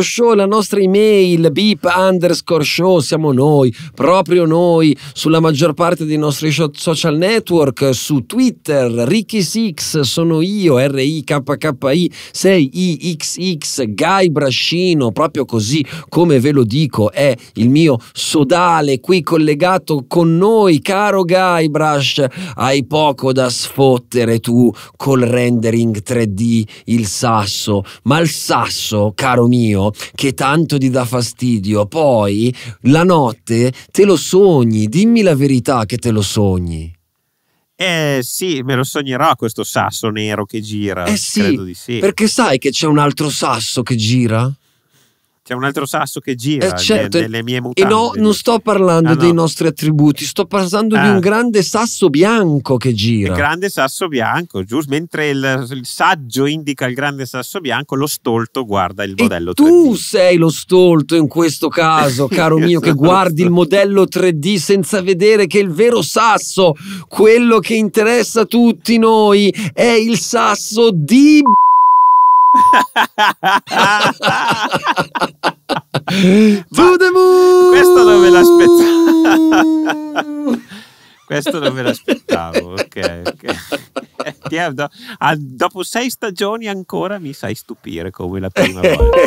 show, la nostra email, beep underscore show, siamo noi noi, proprio noi, sulla maggior parte dei nostri social network, su Twitter, Ricky6, sono io, R-I-K-K-I, 6-I-X-X, Guy Brascino, proprio così come ve lo dico, è il mio sodale qui collegato con noi, caro Guy Brush, hai poco da sfottere tu col rendering 3D, il sasso, ma il sasso, caro mio, che tanto ti dà fastidio, poi la notte notte te lo sogni, dimmi la verità che te lo sogni. Eh sì, me lo sognerò questo sasso nero che gira. Eh sì, credo di sì. perché sai che c'è un altro sasso che gira? C'è un altro sasso che gira eh certo, nelle mie eh, eh, mutande. E no, non sto parlando ah, dei no. nostri attributi, sto parlando ah. di un ah. grande sasso bianco che gira. Il grande sasso bianco, giusto? Mentre il, il, saggio indica il grande sasso bianco, lo stolto guarda il modello e 3D. Tu sei lo stolto in questo caso, caro mio, che guardi il modello 3D senza vedere che il vero sasso, quello che interessa a tutti noi, è il sasso di to the moon! Questo non me l'aspettavo. questo non me l'aspettavo. Ok, ok. dopo sei stagioni ancora mi sai stupire come la prima volta.